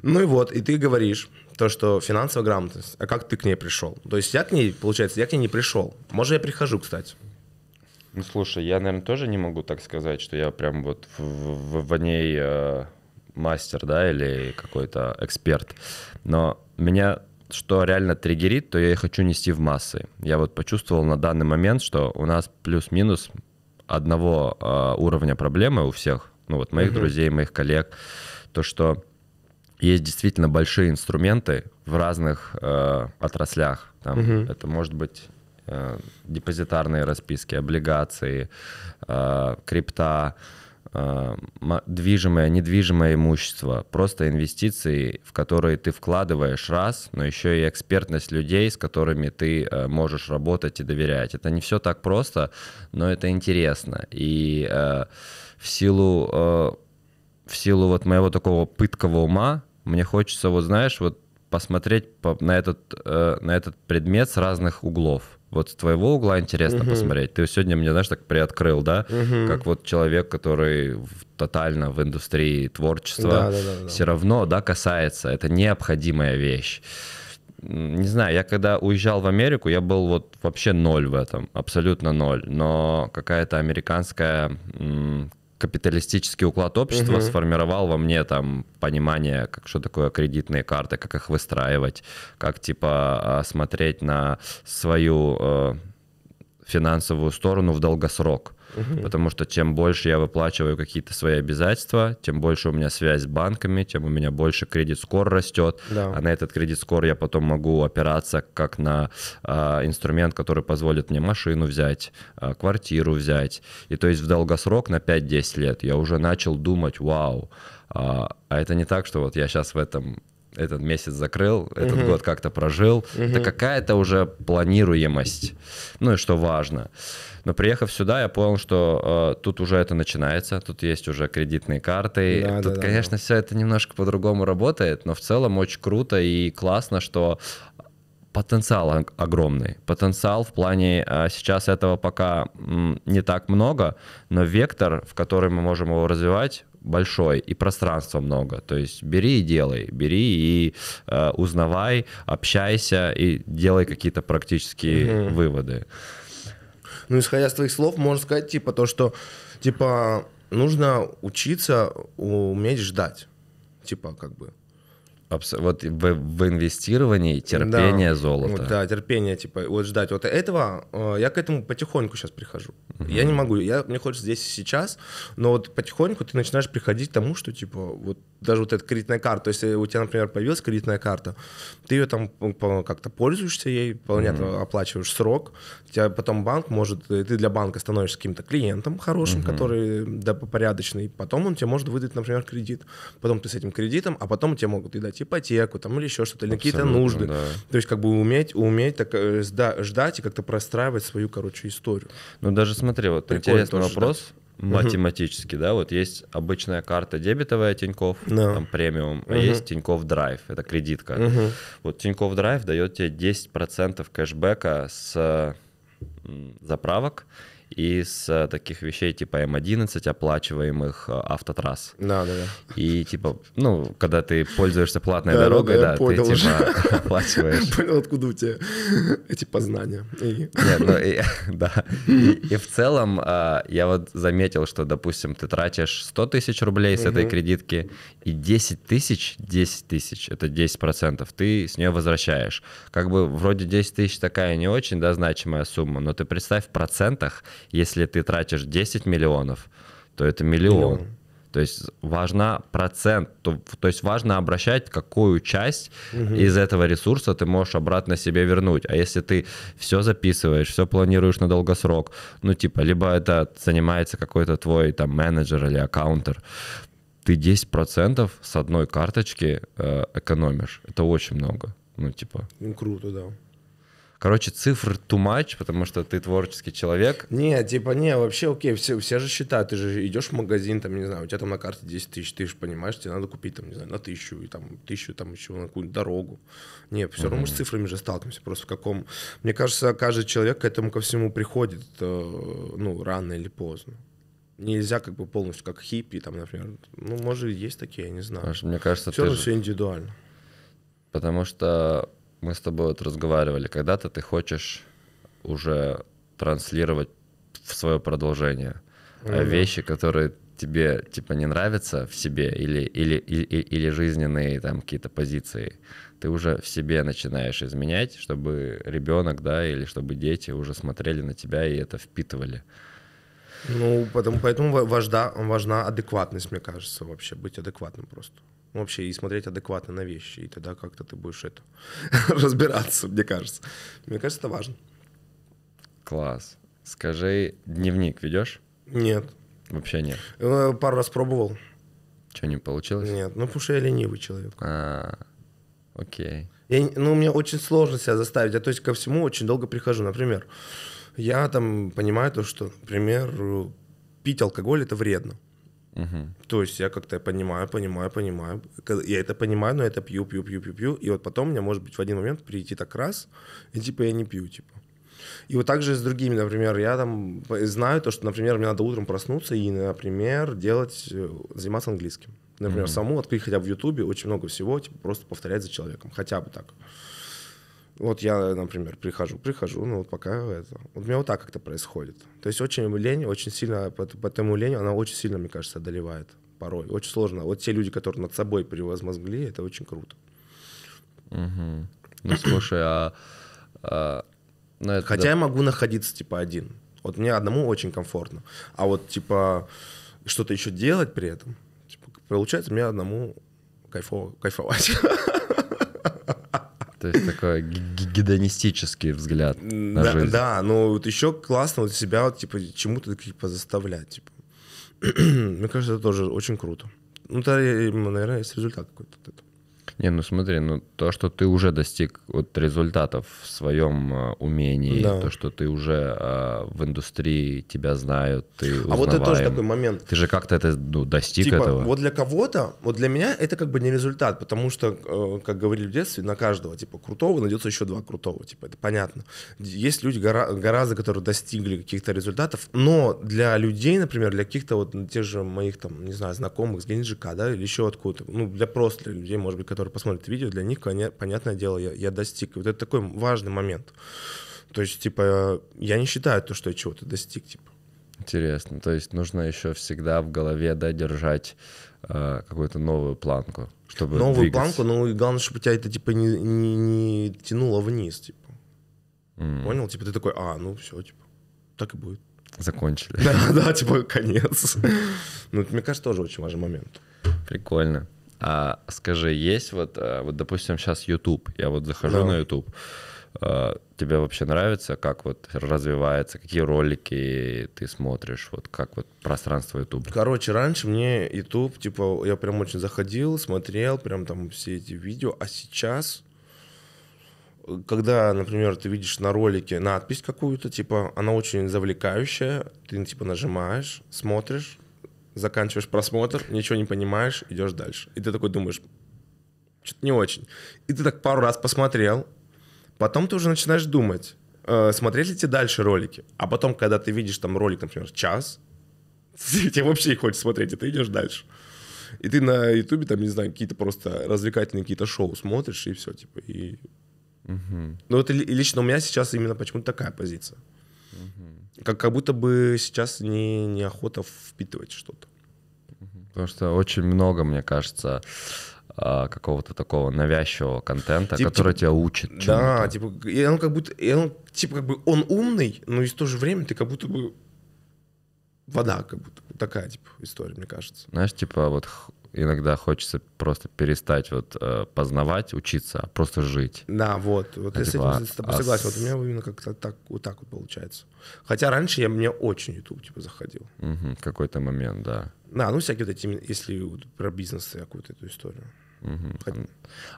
Ну и вот, и ты говоришь то, что финансовая грамотность, а как ты к ней пришел? То есть я к ней, получается, я к ней не пришел. Может, я прихожу, кстати. Ну слушай, я, наверное, тоже не могу так сказать, что я прям вот в, в, в ней э, мастер, да, или какой-то эксперт. Но меня что реально триггерит, то я и хочу нести в массы. Я вот почувствовал на данный момент, что у нас плюс-минус одного э, уровня проблемы у всех, ну вот моих mm-hmm. друзей, моих коллег, то что есть действительно большие инструменты в разных э, отраслях. Там, mm-hmm. Это может быть э, депозитарные расписки, облигации, э, крипта, Э, движимое, недвижимое имущество, просто инвестиции, в которые ты вкладываешь раз, но еще и экспертность людей, с которыми ты э, можешь работать и доверять. Это не все так просто, но это интересно. И э, в силу, в силу вот моего такого пыткового ума, мне хочется, вот знаешь, вот посмотреть на, этот, на этот предмет с разных углов вот с твоего угла интересно угу. посмотреть. Ты сегодня мне, знаешь, так приоткрыл, да, угу. как вот человек, который в, тотально в индустрии творчества, да, да, да, да. все равно, да, касается, это необходимая вещь не знаю, я когда уезжал в Америку, я был вот вообще ноль в этом, абсолютно ноль. Но какая-то американская капиталистический уклад общества угу. сформировал во мне там понимание, как что такое кредитные карты, как их выстраивать, как типа а, смотреть на свою э, финансовую сторону в долгосрок потому что чем больше я выплачиваю какие-то свои обязательства, тем больше у меня связь с банками, тем у меня больше кредит-скор растет, да. а на этот кредит-скор я потом могу опираться как на а, инструмент, который позволит мне машину взять, а, квартиру взять. И то есть в долгосрок на 5-10 лет я уже начал думать, вау, а, а это не так, что вот я сейчас в этом этот месяц закрыл, этот угу. год как-то прожил. Угу. Это какая-то уже планируемость. Ну и что важно. Но приехав сюда, я понял, что э, тут уже это начинается, тут есть уже кредитные карты. Да, тут, да, конечно, да. все это немножко по-другому работает, но в целом очень круто и классно, что потенциал огромный. Потенциал в плане а сейчас этого пока не так много, но вектор, в который мы можем его развивать, большой и пространства много. То есть бери и делай, бери и э, узнавай, общайся и делай какие-то практические mm-hmm. выводы. Ну, исходя из твоих слов, можно сказать, типа, то, что, типа, нужно учиться уметь ждать. Типа, как бы. Абс- вот в, в инвестировании терпение да. золото. Вот, да, терпение, типа, вот ждать вот этого. Э, я к этому потихоньку сейчас прихожу. Угу. Я не могу, я, мне хочется здесь и сейчас, но вот потихоньку ты начинаешь приходить к тому, что, типа, вот даже вот эта кредитная карта, то есть э, у тебя, например, появилась кредитная карта, ты ее там как-то пользуешься ей, вполне угу. оплачиваешь срок, тебя потом банк может, э, ты для банка становишься каким-то клиентом хорошим, угу. который, да, порядочный, потом он тебе может выдать, например, кредит, потом ты с этим кредитом, а потом тебе могут и дать ипотеку там, или еще что-то, или какие-то нужды. Да. То есть как бы уметь, уметь так, э, да ждать и как-то простраивать свою, короче, историю. Ну даже смотри, вот Прикольно интересный вопрос. Ждать математически, да, вот есть обычная карта дебетовая Тиньков, no. там премиум, угу. а есть Тиньков Драйв, это кредитка. Угу. Вот Тиньков Драйв дает тебе 10% кэшбэка с заправок, из э, таких вещей типа М11 эм оплачиваемых э, автотрасс. Да, да, да. И типа, ну, когда ты пользуешься платной да, дорогой, да, да ты типа уже. оплачиваешь. Понял, откуда у тебя эти познания. Нет, ну, и, да. И, и в целом э, я вот заметил, что, допустим, ты тратишь 100 тысяч рублей с этой кредитки, и 10 тысяч, 10 тысяч, это 10%, ты с нее возвращаешь. Как бы вроде 10 тысяч такая не очень, да, значимая сумма, но ты представь в процентах, если ты тратишь 10 миллионов, то это миллион. миллион. То есть важна процент, то, то есть важно обращать, какую часть угу. из этого ресурса ты можешь обратно себе вернуть. А если ты все записываешь, все планируешь на долгосрок, ну типа, либо это занимается какой-то твой там менеджер или аккаунтер, ты 10% с одной карточки э, экономишь. Это очень много. Ну, типа. Ну, круто, да. Короче, цифр too much, потому что ты творческий человек. Не, типа, не, вообще, окей, все, все же считают, ты же идешь в магазин, там, не знаю, у тебя там на карте 10 тысяч, ты же понимаешь, тебе надо купить, там, не знаю, на тысячу, и там, тысячу, там, еще на какую-нибудь дорогу. Не, все mm-hmm. равно мы с цифрами же сталкиваемся, просто в каком... Мне кажется, каждый человек к этому ко всему приходит, э, ну, рано или поздно нельзя как бы полностью как хиппи, там, например. Ну, может, есть такие, я не знаю. Потому мне кажется, все равно же... все индивидуально. Потому что мы с тобой вот разговаривали, когда-то ты хочешь уже транслировать в свое продолжение mm-hmm. вещи, которые тебе типа не нравятся в себе или, или, или, или жизненные там какие-то позиции, ты уже в себе начинаешь изменять, чтобы ребенок, да, или чтобы дети уже смотрели на тебя и это впитывали. Ну, поэтому поэтому важна, важна адекватность, мне кажется, вообще быть адекватным просто вообще и смотреть адекватно на вещи, и тогда как-то ты будешь это разбираться, мне кажется. Мне кажется, это важно. Класс. Скажи, дневник ведешь? Нет. Вообще нет. Э, пару раз пробовал. Что, не получилось? Нет, ну потому что я ленивый человек. А, окей. Я, ну, мне очень сложно себя заставить. Я, то есть, ко всему очень долго прихожу. Например, я там понимаю то, что, например, э, пить алкоголь — это вредно. Угу. То есть я как-то понимаю, понимаю, понимаю. Я это понимаю, но это пью, пью, пью, пью, пью. И вот потом у меня может быть в один момент прийти так раз, и типа я не пью, типа. И вот так же с другими, например, я там знаю то, что, например, мне надо утром проснуться и, например, делать, э, заниматься английским. Например, mm-hmm. саму открыть хотя бы в Ютубе очень много всего, типа просто повторять за человеком, хотя бы так. Вот я, например, прихожу, прихожу, ну вот пока это. Вот у меня вот так как-то происходит. То есть очень лень, очень сильно, по, по тому лень, она очень сильно, мне кажется, одолевает порой. Очень сложно. Вот те люди, которые над собой превозмогли, это очень круто. Угу. Ну слушай, а... а ну, это... Хотя я могу находиться типа один. Вот мне одному очень комфортно. А вот типа что-то еще делать при этом, типа, получается мне одному кайфово, кайфовать. То есть такой гедонистический взгляд на да, жизнь. Да, ну вот еще классно вот себя вот, типа чему-то типа заставлять. Типа. Мне кажется, это тоже очень круто. Ну, это, э, наверное, есть результат какой-то. Не, ну смотри, ну то, что ты уже достиг вот результатов в своем э, а, умении, да. то, что ты уже э, в индустрии, тебя знают, ты узнаваем. А вот это тоже такой момент. Ты же как-то это ну, достиг типа, этого. Вот для кого-то, вот для меня это как бы не результат, потому что, э, как говорили в детстве, на каждого типа крутого найдется еще два крутого, типа это понятно. Есть люди гора, гораздо, которые достигли каких-то результатов, но для людей, например, для каких-то вот ну, тех же моих там, не знаю, знакомых с Генджика, да, или еще откуда-то, ну для просто людей, может быть, которые которые посмотрят видео, для них, понятное дело, я, я достиг. Вот это такой важный момент. То есть, типа, я не считаю то, что я чего-то достиг, типа. Интересно. То есть нужно еще всегда в голове, да, держать э, какую-то новую планку, чтобы Новую двигаться. планку, но ну главное, чтобы тебя это, типа, не, не, не тянуло вниз, типа. Mm. Понял? Типа ты такой, а, ну все, типа, так и будет. Закончили. Да, да, типа, конец. Ну, мне кажется, тоже очень важный момент. Прикольно. А скажи, есть вот, э, вот допустим, сейчас YouTube, я вот захожу да. на YouTube, э, тебе вообще нравится, как вот развивается, какие ролики ты смотришь, вот как вот пространство YouTube? Короче, раньше мне YouTube, типа, я прям очень заходил, смотрел прям там все эти видео, а сейчас, когда, например, ты видишь на ролике надпись какую-то, типа, она очень завлекающая, ты, типа, нажимаешь, смотришь, заканчиваешь просмотр, ничего не понимаешь, идешь дальше. И ты такой думаешь, что-то не очень. И ты так пару раз посмотрел, потом ты уже начинаешь думать, э, смотреть ли тебе дальше ролики. А потом, когда ты видишь там ролик, например, час, тебе вообще не хочется смотреть, и ты идешь дальше. И ты на Ютубе там, не знаю, какие-то просто развлекательные какие-то шоу смотришь, и все, типа, и... Угу. Ну, это лично у меня сейчас именно почему-то такая позиция. Угу как, как будто бы сейчас не, неохота впитывать что-то. Потому что очень много, мне кажется, а, какого-то такого навязчивого контента, типа, который типа, тебя учит. Да, типа, и он как будто, и он, типа, как бы он умный, но и в то же время ты как будто бы вода, как будто такая, типа, история, мне кажется. Знаешь, типа, вот иногда хочется просто перестать вот э, познавать, учиться, а просто жить. Да, вот, вот а я типа, с этим типа, с тобой а согласен. С... Вот у меня именно как-то так, вот так вот получается. Хотя раньше я мне очень YouTube типа заходил. Угу, какой-то момент, да. Да, ну всякие вот эти, если вот, про бизнес какую-то эту историю. Угу.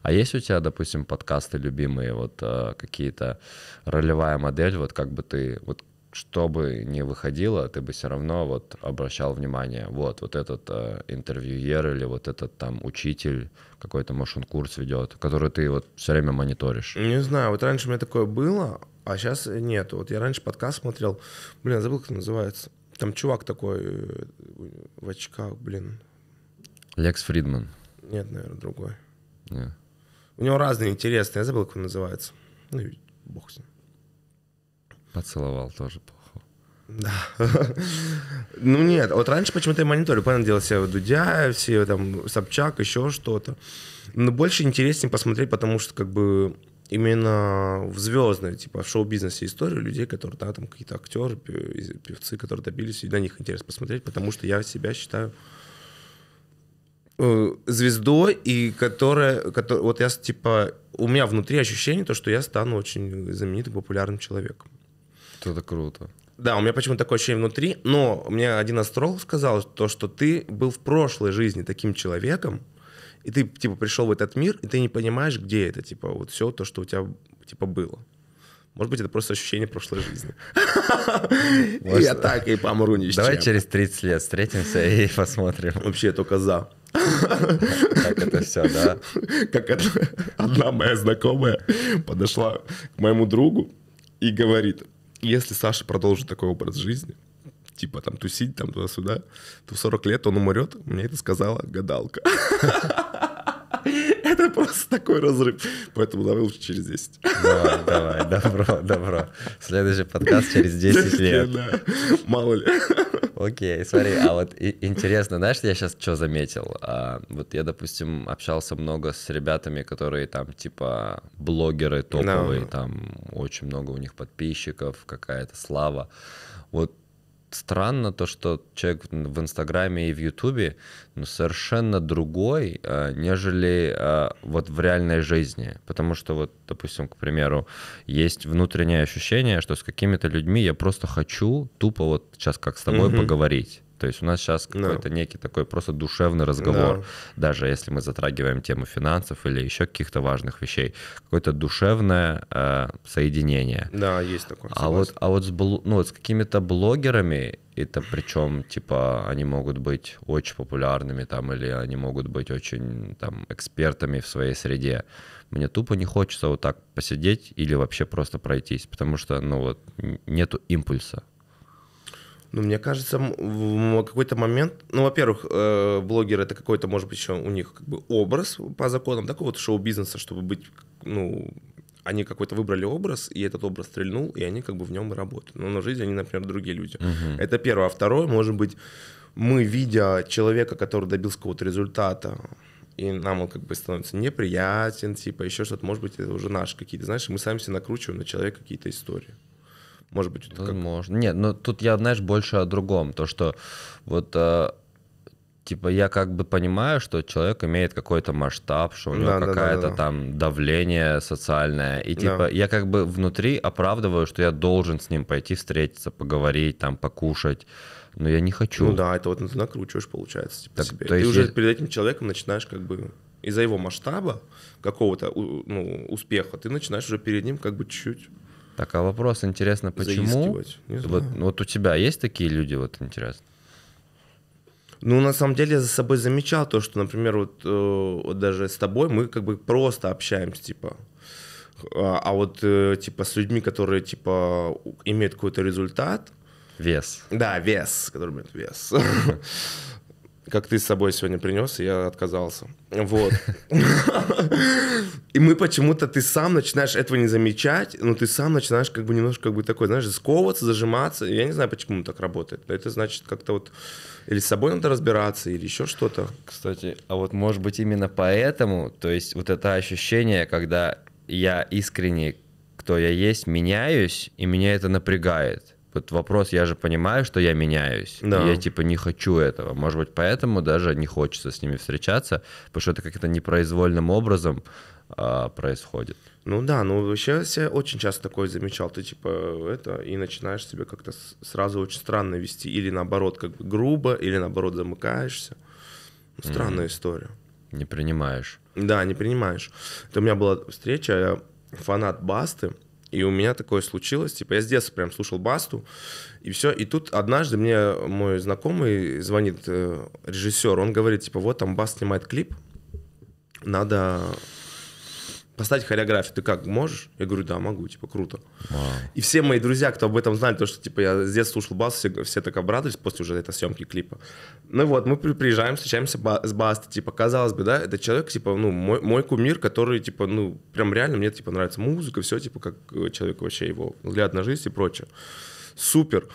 А есть у тебя, допустим, подкасты любимые, вот э, какие-то ролевая модель, вот как бы ты, вот что бы ни выходило, ты бы все равно вот обращал внимание, вот, вот этот э, интервьюер или вот этот там учитель какой-то, может, он курс ведет, который ты вот все время мониторишь. Не знаю, вот раньше у меня такое было, а сейчас нет. Вот я раньше подкаст смотрел, блин, забыл, как называется. Там чувак такой э, в очках, блин. Лекс Фридман. Нет, наверное, другой. Нет. У него разные интересы, я забыл, как он называется. Ну, бог с ним. Поцеловал тоже плохо. Да. ну нет, вот раньше почему-то я мониторил, понял, делал себе Дудя, все там Собчак, еще что-то. Но больше интереснее посмотреть, потому что как бы именно в звездной, типа в шоу-бизнесе историю людей, которые, да, там какие-то актеры, певцы, которые добились, и на них интересно посмотреть, потому что я себя считаю э, звездой, и которая, которая, вот я, типа, у меня внутри ощущение то, что я стану очень знаменитым, популярным человеком. Это круто. Да, у меня почему-то такое ощущение внутри, но мне один астролог сказал, то, что ты был в прошлой жизни таким человеком, и ты, типа, пришел в этот мир, и ты не понимаешь, где это, типа, вот все то, что у тебя, типа, было. Может быть, это просто ощущение прошлой жизни. Я так и помру ни Давай через 30 лет встретимся и посмотрим. Вообще только за. Как это все, да? Как Одна моя знакомая подошла к моему другу и говорит, если Саша продолжит такой образ жизни, типа там тусить там туда-сюда, то в 40 лет он умрет. Мне это сказала гадалка. Это просто такой разрыв. Поэтому давай лучше через 10. Да, давай, добро, добро. Следующий подкаст через 10 лет. Мало ли. Окей, смотри, а вот интересно, знаешь, я сейчас что заметил? А, вот я, допустим, общался много с ребятами, которые там типа блогеры топовые, там очень много у них подписчиков, какая-то слава. Вот странно то, что человек в Инстаграме и в Ютубе ну, совершенно другой, а, нежели а, вот в реальной жизни. Потому что вот, допустим, к примеру, есть внутреннее ощущение, что с какими-то людьми я просто хочу тупо вот сейчас как с тобой угу. поговорить. То есть у нас сейчас какой-то no. некий такой просто душевный разговор, no. даже если мы затрагиваем тему финансов или еще каких-то важных вещей, какое-то душевное э, соединение. Да, есть такое. А вот, а вот с, ну, вот с какими-то блогерами это причем, типа, они могут быть очень популярными там, или они могут быть очень там экспертами в своей среде. Мне тупо не хочется вот так посидеть или вообще просто пройтись, потому что, ну вот, нету импульса. Ну, мне кажется, в какой-то момент, ну, во-первых, э, блогер это какой-то, может быть, еще у них как бы образ по законам такого вот шоу-бизнеса, чтобы быть, ну, они какой-то выбрали образ, и этот образ стрельнул, и они как бы в нем и работают. Но на жизнь они, например, другие люди. Угу. Это первое. А второе, может быть, мы, видя человека, который добился какого-то результата, и нам он как бы становится неприятен, типа еще что-то, может быть, это уже наши какие-то, знаешь, мы сами себе накручиваем на человека какие-то истории. Может быть, это Возможно. Ну, как... Нет, но ну, тут я, знаешь, больше о другом. То, что вот э, типа я как бы понимаю, что человек имеет какой-то масштаб, что у него да, какое-то да, да, да. там давление социальное, и типа да. я как бы внутри оправдываю, что я должен с ним пойти встретиться, поговорить, там покушать, но я не хочу. Ну да, это вот ты накручиваешь получается типа так, себе. То есть ты уже перед этим человеком начинаешь как бы из-за его масштаба какого-то ну, успеха ты начинаешь уже перед ним как бы чуть так, а вопрос, интересно, почему? Вот, вот у тебя есть такие люди, вот интересно? Ну, на самом деле, я за собой замечал то, что, например, вот, э, вот даже с тобой мы как бы просто общаемся, типа. А, а вот, э, типа, с людьми, которые, типа, имеют какой-то результат. Вес. Да, вес, который имеет вес. как ты с собой сегодня принес, и я отказался. Вот. И мы почему-то, ты сам начинаешь этого не замечать, но ты сам начинаешь как бы немножко как бы такой, знаешь, сковываться, зажиматься. Я не знаю, почему так работает. это значит как-то вот или с собой надо разбираться, или еще что-то. Кстати, а вот может быть именно поэтому, то есть вот это ощущение, когда я искренне, кто я есть, меняюсь, и меня это напрягает вот вопрос, я же понимаю, что я меняюсь, да. и я типа не хочу этого. Может быть, поэтому даже не хочется с ними встречаться, потому что это как-то непроизвольным образом а, происходит. Ну да, ну вообще я очень часто такое замечал. Ты типа это, и начинаешь себя как-то сразу очень странно вести, или наоборот, как бы грубо, или наоборот замыкаешься. Ну, странная mm-hmm. история. Не принимаешь. Да, не принимаешь. Это у меня была встреча, я фанат Басты, и у меня такое случилось, типа я с детства прям слушал басту, и все. И тут однажды мне мой знакомый звонит, э, режиссер, он говорит, типа вот там Баст снимает клип, надо поставить хореографию, ты как, можешь? Я говорю, да, могу, типа, круто. Вау. И все мои друзья, кто об этом знали, то, что, типа, я с детства слушал бас, все, все так обрадовались после уже этой съемки клипа. Ну вот, мы приезжаем, встречаемся с Бастой, типа, казалось бы, да, это человек, типа, ну, мой, мой кумир, который, типа, ну, прям реально мне, типа, нравится музыка, все, типа, как э, человек вообще, его взгляд на жизнь и прочее. Супер.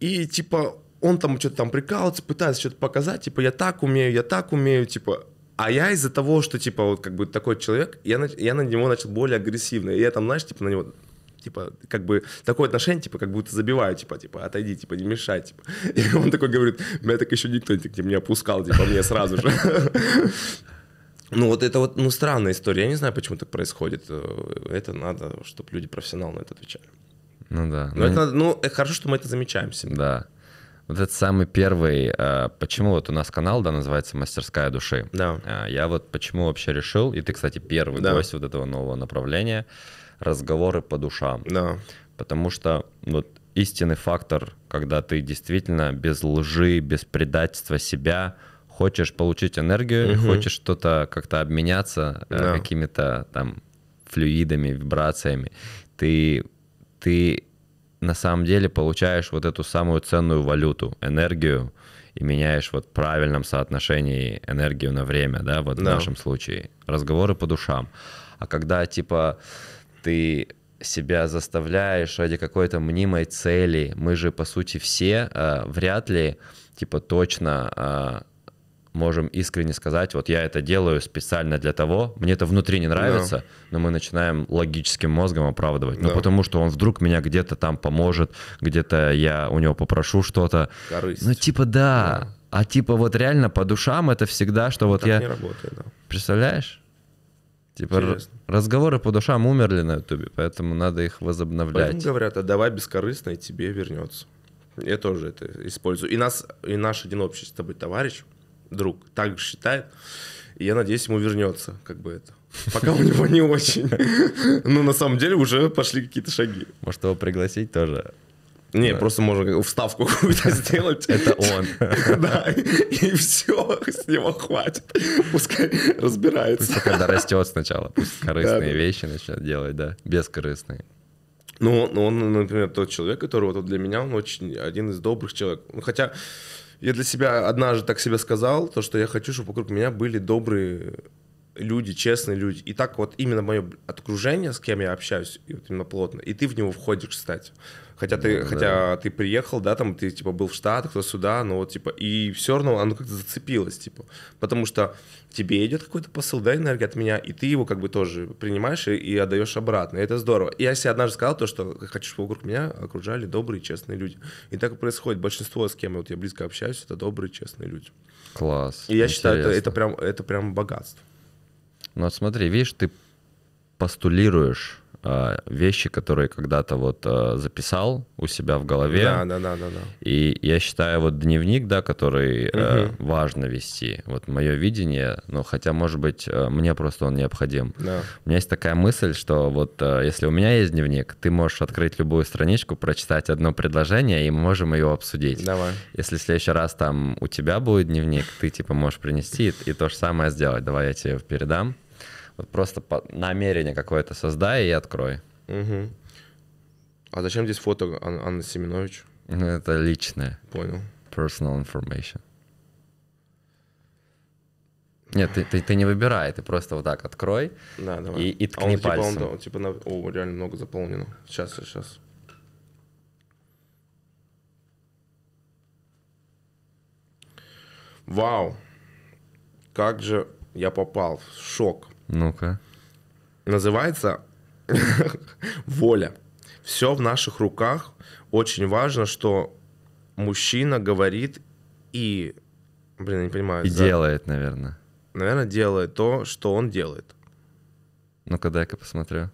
И, типа, он там что-то там прикалывается, пытается что-то показать, типа, я так умею, я так умею, типа, а я из-за того, что, типа, вот как бы такой человек, я, на, я на него начал более агрессивно. И я там, знаешь, типа, на него типа, как бы, такое отношение, типа, как будто забиваю, типа, типа, отойди, типа, не мешай, типа. И он такой говорит, меня так еще никто типа, не опускал, типа, мне сразу же. Ну, вот это вот, ну, странная история. Я не знаю, почему так происходит. Это надо, чтобы люди профессионально на это отвечали. Ну да. Но, ну, это, ну, э, хорошо, что мы это замечаем себе. Да. Вот этот самый первый, э, почему вот у нас канал, да, называется «Мастерская души». Да. Э, я вот почему вообще решил, и ты, кстати, первый да. гость вот этого нового направления, разговоры по душам. Да. Потому что вот истинный фактор, когда ты действительно без лжи, без предательства себя хочешь получить энергию, угу. хочешь что-то как-то обменяться э, да. какими-то там флюидами, вибрациями, ты, ты на самом деле получаешь вот эту самую ценную валюту, энергию, и меняешь вот в правильном соотношении энергию на время, да, вот да. в нашем случае. Разговоры по душам. А когда, типа, ты себя заставляешь ради какой-то мнимой цели, мы же, по сути, все э, вряд ли, типа, точно э, можем искренне сказать, вот я это делаю специально для того, мне это внутри не нравится, да. но мы начинаем логическим мозгом оправдывать. Да. Ну, потому что он вдруг меня где-то там поможет, где-то я у него попрошу что-то. Корысть. Ну, типа, да. да. А типа вот реально по душам это всегда, что ну, вот я... не работает, да. Представляешь? Типа разговоры по душам умерли на ютубе, поэтому надо их возобновлять. Поэтому говорят, а давай бескорыстно, и тебе вернется. Я тоже это использую. И, нас, и наш один общий с тобой товарищ, друг так считает. И я надеюсь, ему вернется как бы это. Пока у него не очень. Но на самом деле уже пошли какие-то шаги. Может, его пригласить тоже? Не, да. просто можно вставку какую-то сделать. Это он. Да, и все, с него хватит. Пускай разбирается. Пусть когда растет сначала, пусть корыстные вещи начнет делать, да, бескорыстные. Ну, он, например, тот человек, который вот для меня, он очень один из добрых человек. Ну, хотя я для себя однажды так себе сказал, то, что я хочу, чтобы вокруг меня были добрые люди, честные люди. И так вот именно мое окружение, с кем я общаюсь, и вот именно плотно, и ты в него входишь, кстати. Хотя ты, ну, да, хотя да. ты приехал, да, там ты типа был в Штатах, то сюда, но вот типа и все равно оно как-то зацепилось, типа, потому что тебе идет какой-то посыл, да, энергия от меня, и ты его как бы тоже принимаешь и, и отдаешь обратно. И это здорово. И я себе однажды сказал то, что хочу, чтобы вокруг меня окружали добрые, честные люди. И так и происходит. Большинство, с кем я, вот я близко общаюсь, это добрые, честные люди. Класс. И я интересно. считаю, это, это прям это прям богатство. Ну вот смотри, видишь, ты постулируешь Э, вещи, которые когда-то вот э, записал у себя в голове. Да, да, да, да. да. И я считаю вот дневник, да, который угу. важно вести. Вот мое видение, ну хотя, может быть, мне просто он необходим. Да. У меня есть такая мысль, что вот если у меня есть дневник, ты можешь открыть любую страничку, прочитать одно предложение, и мы можем его обсудить. Давай. Если в следующий раз там у тебя будет дневник, ты типа можешь принести и, и то же самое сделать. Давай я тебе передам. Вот просто по... намерение какое-то создай и открой. Угу. А зачем здесь фото Ан- Анны Семенович? Ну, это личное. Понял. Personal information. Нет, ты, ты, ты не выбирай, ты просто вот так открой да, давай. И, и а ткни а он, пальцем. Типа, он, типа, на... о, реально много заполнено. Сейчас, сейчас. Вау! Как же я попал. Шок. Ну-ка. Называется «Воля». Все в наших руках. Очень важно, что мужчина говорит и... Блин, я не понимаю. И за... делает, наверное. Наверное, делает то, что он делает. Ну-ка, дай-ка посмотрю.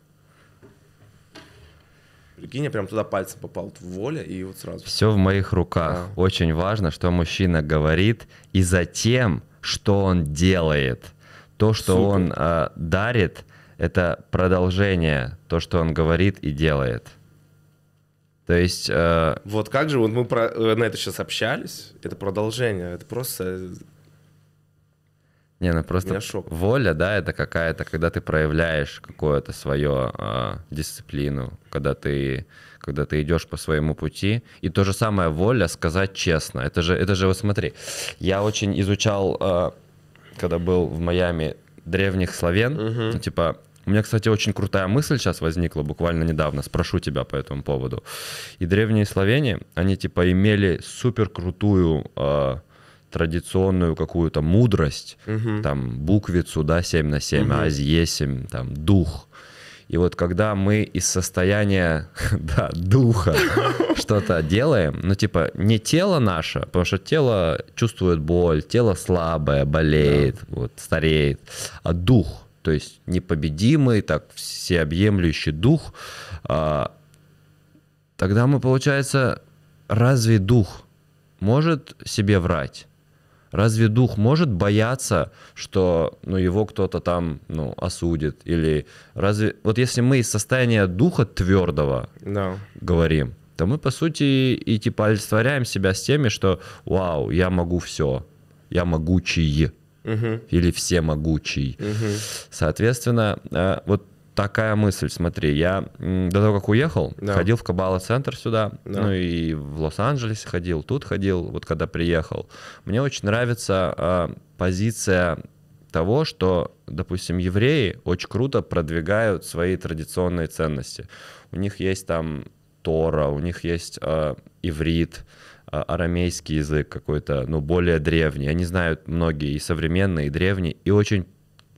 Прикинь, я прям туда пальцем попал, в воля, и вот сразу. Все в моих руках. Да. Очень важно, что мужчина говорит, и затем, что он делает. То, что Супер. он э, дарит, это продолжение, то, что он говорит и делает. То есть... Э... Вот как же, вот мы про, э, на это сейчас общались, это продолжение, это просто... Э, Не, ну просто шок. воля, да, это какая-то, когда ты проявляешь какую-то свою э, дисциплину, когда ты, когда ты идешь по своему пути. И то же самое воля сказать честно. Это же, это же вот смотри, я очень изучал... Э, когда был в Майами древних словен, угу. типа, у меня, кстати, очень крутая мысль сейчас возникла буквально недавно, спрошу тебя по этому поводу. И древние словене, они типа имели супер крутую э, а, традиционную какую-то мудрость, угу. там буквицу, да, 7 на 7, угу. азьесим, там дух, и вот когда мы из состояния да, духа что-то делаем, ну типа не тело наше, потому что тело чувствует боль, тело слабое, болеет, да. вот, стареет, а дух, то есть непобедимый, так всеобъемлющий дух, а, тогда мы, получается, разве дух может себе врать? Разве дух может бояться, что ну, его кто-то там ну, осудит? Или разве... Вот если мы из состояния духа твердого no. говорим, то мы, по сути, и типа олицетворяем себя с теми, что «Вау, я могу все, я могучий». Угу. Или все могучий. Угу. Соответственно, э, вот такая мысль, смотри, я до того, как уехал, да. ходил в Кабала-центр сюда, да. ну и в Лос-Анджелесе ходил, тут ходил, вот когда приехал. Мне очень нравится э, позиция того, что, допустим, евреи очень круто продвигают свои традиционные ценности. У них есть там Тора, у них есть э, иврит, э, арамейский язык какой-то, ну, более древний. Они знают многие и современные, и древние, и очень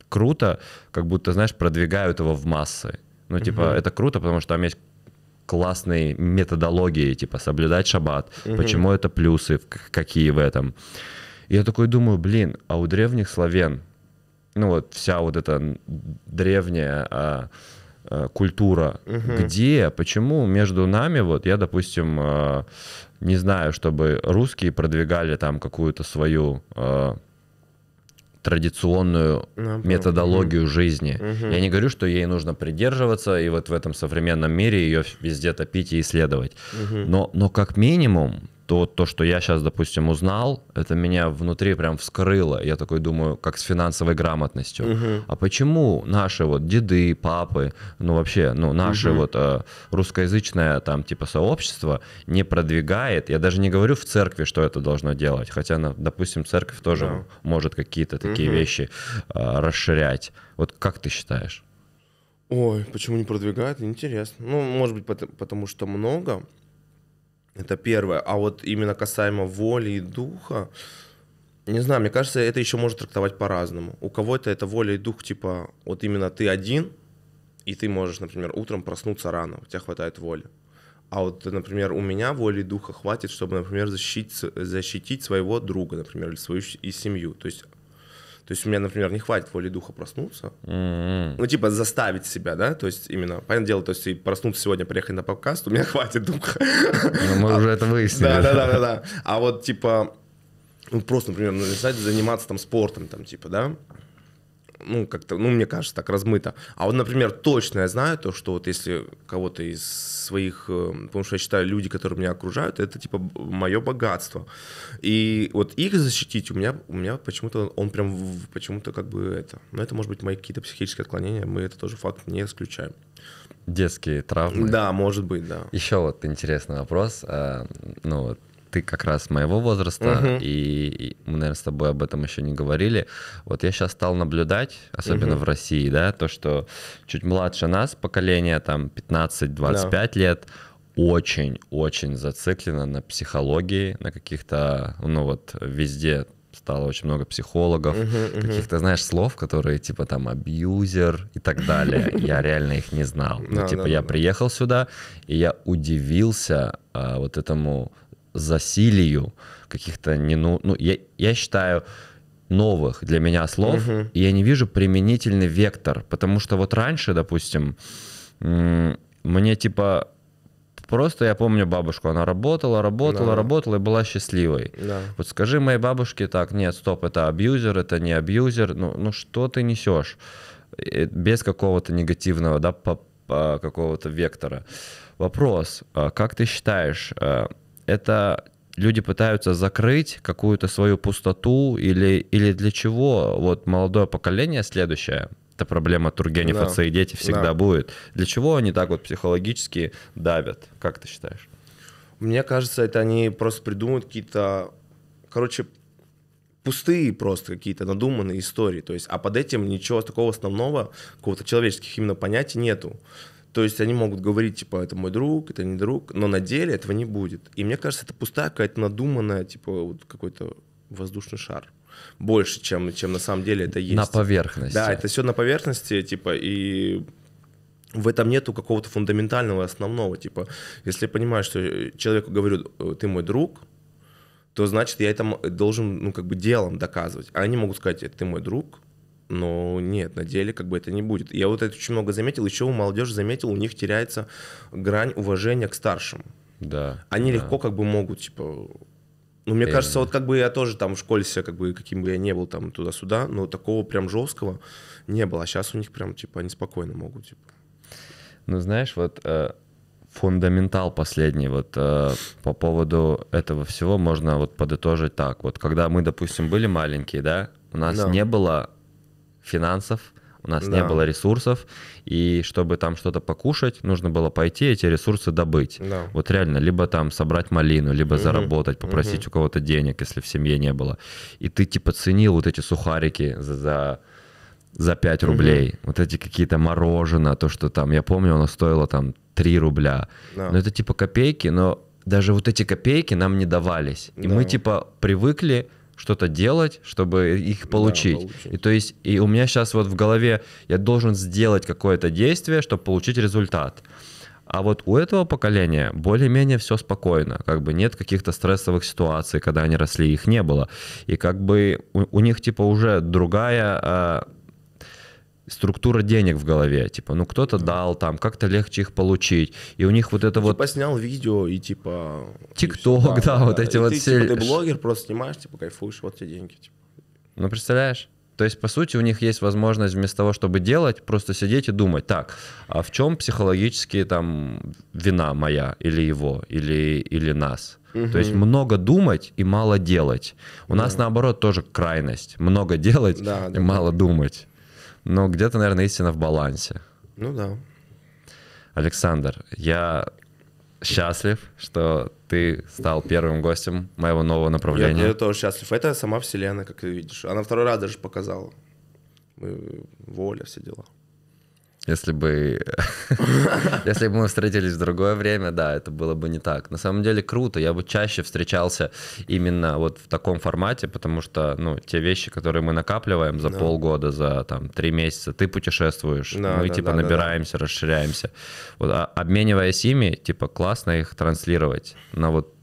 круто, как будто, знаешь, продвигают его в массы. Ну, типа, угу. это круто, потому что там есть классные методологии, типа, соблюдать шаббат, угу. почему это плюсы, какие в этом. я такой думаю, блин, а у древних славян, ну, вот вся вот эта древняя... А, а культура, угу. где, почему между нами, вот я, допустим, э, не знаю, чтобы русские продвигали там какую-то свою э, традиционную ну, методологию угу. жизни. Угу. Я не говорю, что ей нужно придерживаться и вот в этом современном мире ее везде топить и исследовать. Угу. Но, но как минимум то то, что я сейчас, допустим, узнал, это меня внутри прям вскрыло. Я такой думаю, как с финансовой грамотностью. Угу. А почему наши вот деды, папы, ну вообще, ну наше угу. вот э, русскоязычное там типа сообщество не продвигает, я даже не говорю в церкви, что это должно делать, хотя, на, допустим, церковь тоже да. может какие-то такие угу. вещи э, расширять. Вот как ты считаешь? Ой, почему не продвигает Интересно. Ну, может быть, потому что много это первое. А вот именно касаемо воли и духа, не знаю, мне кажется, это еще может трактовать по-разному. У кого-то это воля и дух, типа, вот именно ты один, и ты можешь, например, утром проснуться рано, у тебя хватает воли. А вот, например, у меня воли и духа хватит, чтобы, например, защитить, защитить своего друга, например, или свою и семью. То есть то есть у меня, например, не хватит воли духа проснуться. Mm-hmm. Ну, типа, заставить себя, да, то есть именно, понятное дело, то есть и проснуться сегодня, приехать на подкаст, у меня хватит духа. Ну, мы а, уже это выяснили. Да, да, да, да, А вот, типа, ну, просто, например, ну, начинать заниматься там спортом, там, типа, да, ну, как-то, ну, мне кажется, так размыто. А вот, например, точно я знаю то, что вот если кого-то из своих, э, потому что я считаю, люди, которые меня окружают, это, типа, мое богатство. И вот их защитить у меня, у меня почему-то, он прям, почему-то как бы это, но это, может быть, мои какие-то психические отклонения, мы это тоже факт не исключаем. Детские травмы. Да, может быть, да. Еще вот интересный вопрос. А, ну, вот ты как раз моего возраста, угу. и, и мы, наверное, с тобой об этом еще не говорили. Вот я сейчас стал наблюдать, особенно угу. в России, да, то, что чуть младше нас поколение, там 15-25 да. лет, очень-очень зациклено на психологии, на каких-то, ну вот, везде стало очень много психологов, uh-huh, uh-huh. каких-то, знаешь, слов, которые типа там абьюзер и так далее. Я реально их не знал. Ну, типа, я приехал сюда, и я удивился а, вот этому засилию каких-то не ну, ну я, я считаю новых для меня слов, угу. и я не вижу применительный вектор, потому что вот раньше, допустим, мне типа просто я помню бабушку, она работала, работала, да. работала и была счастливой. Да. Вот скажи моей бабушке так, нет, стоп, это абьюзер, это не абьюзер, ну, ну что ты несешь? Э, без какого-то негативного, да, по, по какого-то вектора. Вопрос, а как ты считаешь, а, это люди пытаются закрыть какую-то свою пустоту или, или для чего вот молодое поколение следующее, это проблема Тургенев, да. отцы и дети всегда да. будет. Для чего они так вот психологически давят, как ты считаешь? Мне кажется, это они просто придумывают какие-то, короче, пустые просто какие-то надуманные истории. То есть, а под этим ничего такого основного, какого-то человеческих именно понятий нету. То есть они могут говорить, типа, это мой друг, это не друг, но на деле этого не будет. И мне кажется, это пустая какая-то надуманная, типа, вот какой-то воздушный шар больше, чем, чем на самом деле это есть. На поверхности. Да, это все на поверхности, типа, и в этом нету какого-то фундаментального основного, типа, если я понимаю, что человеку говорю, «Э, ты мой друг, то значит я это должен, ну, как бы делом доказывать. А они могут сказать, ты мой друг, но нет, на деле как бы это не будет. Я вот это очень много заметил, еще у молодежи заметил, у них теряется грань уважения к старшим. Да. Они да. легко как бы могут, типа... Ну, мне Именно. кажется, вот как бы я тоже там в школе себя, как бы, каким бы я не был там туда-сюда, но такого прям жесткого не было. А сейчас у них прям, типа, они спокойно могут, типа. Ну, знаешь, вот э, фундаментал последний вот э, по поводу этого всего можно вот подытожить так. Вот когда мы, допустим, были маленькие, да, у нас да. не было финансов, у нас да. не было ресурсов, и чтобы там что-то покушать, нужно было пойти эти ресурсы добыть. Да. Вот реально, либо там собрать малину, либо угу. заработать, попросить угу. у кого-то денег, если в семье не было. И ты типа ценил вот эти сухарики за... за за 5 рублей. Угу. Вот эти какие-то мороженое, то, что там, я помню, оно стоило там 3 рубля. Да. Но это типа копейки, но даже вот эти копейки нам не давались. И да. мы типа привыкли что-то делать, чтобы их получить. Да, получить. И то есть, и у меня сейчас вот в голове я должен сделать какое-то действие, чтобы получить результат. А вот у этого поколения более-менее все спокойно, как бы нет каких-то стрессовых ситуаций, когда они росли, их не было. И как бы у, у них типа уже другая а, структура денег в голове. Типа, ну кто-то дал там, как-то легче их получить. И у них вот это типа, вот... Типа снял видео и типа... Тикток, да, да, да, вот эти и вот ты, все... Типа, ты блогер, просто снимаешь, типа кайфуешь, вот тебе деньги. Типа. Ну, представляешь? То есть, по сути, у них есть возможность вместо того, чтобы делать, просто сидеть и думать, так, а в чем психологически там вина моя или его, или, или нас? Угу. То есть много думать и мало делать. У да. нас наоборот тоже крайность. Много делать да, и да, мало да. думать. Но где-то, наверное, истина в балансе. Ну да. Александр, я счастлив, что ты стал первым гостем моего нового направления. Я, я тоже счастлив. Это сама вселенная, как ты видишь. Она второй раз даже показала. Воля, все дела. Если бы... Если бы мы встретились в другое время, да, это было бы не так. На самом деле круто, я бы чаще встречался именно вот в таком формате, потому что, ну, те вещи, которые мы накапливаем за да. полгода, за там три месяца, ты путешествуешь, да, мы да, типа да, набираемся, да, расширяемся. Вот, а, обмениваясь ими, типа классно их транслировать на вот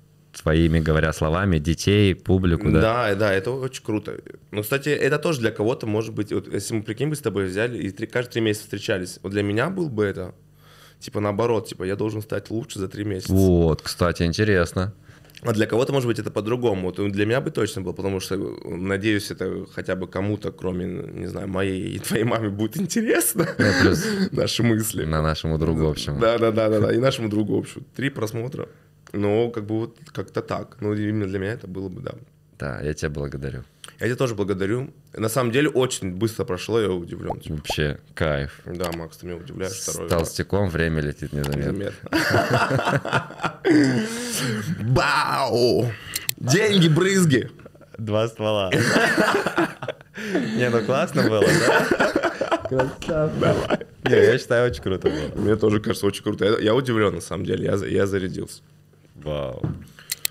своими, говоря словами, детей, публику, да? Да, да, это очень круто. Ну, кстати, это тоже для кого-то, может быть, вот, если мы, прикинь, бы с тобой взяли и три, каждые три месяца встречались, вот для меня был бы это, типа, наоборот, типа, я должен стать лучше за три месяца. Вот, кстати, интересно. А для кого-то, может быть, это по-другому. Вот для меня бы точно было, потому что, надеюсь, это хотя бы кому-то, кроме, не знаю, моей и твоей маме будет интересно. Ну, плюс наши мысли. На нашему другу общему. Да, да, да, да, И нашему другу общему. Три просмотра. Но как бы вот как-то так. Ну, именно для меня это было бы, да. Да, я тебя благодарю. Я тебя тоже благодарю. На самом деле, очень быстро прошло, я удивлен. Типа. Вообще, кайф. Да, Макс, ты меня удивляешь. С второй толстяком время летит незаметно. Бау! Деньги, брызги! Два ствола. Не, ну классно было, да? Красавчик. Давай. Не, я считаю, очень круто было. Мне тоже кажется, очень круто. Я удивлен, на самом деле. Я зарядился. Wow.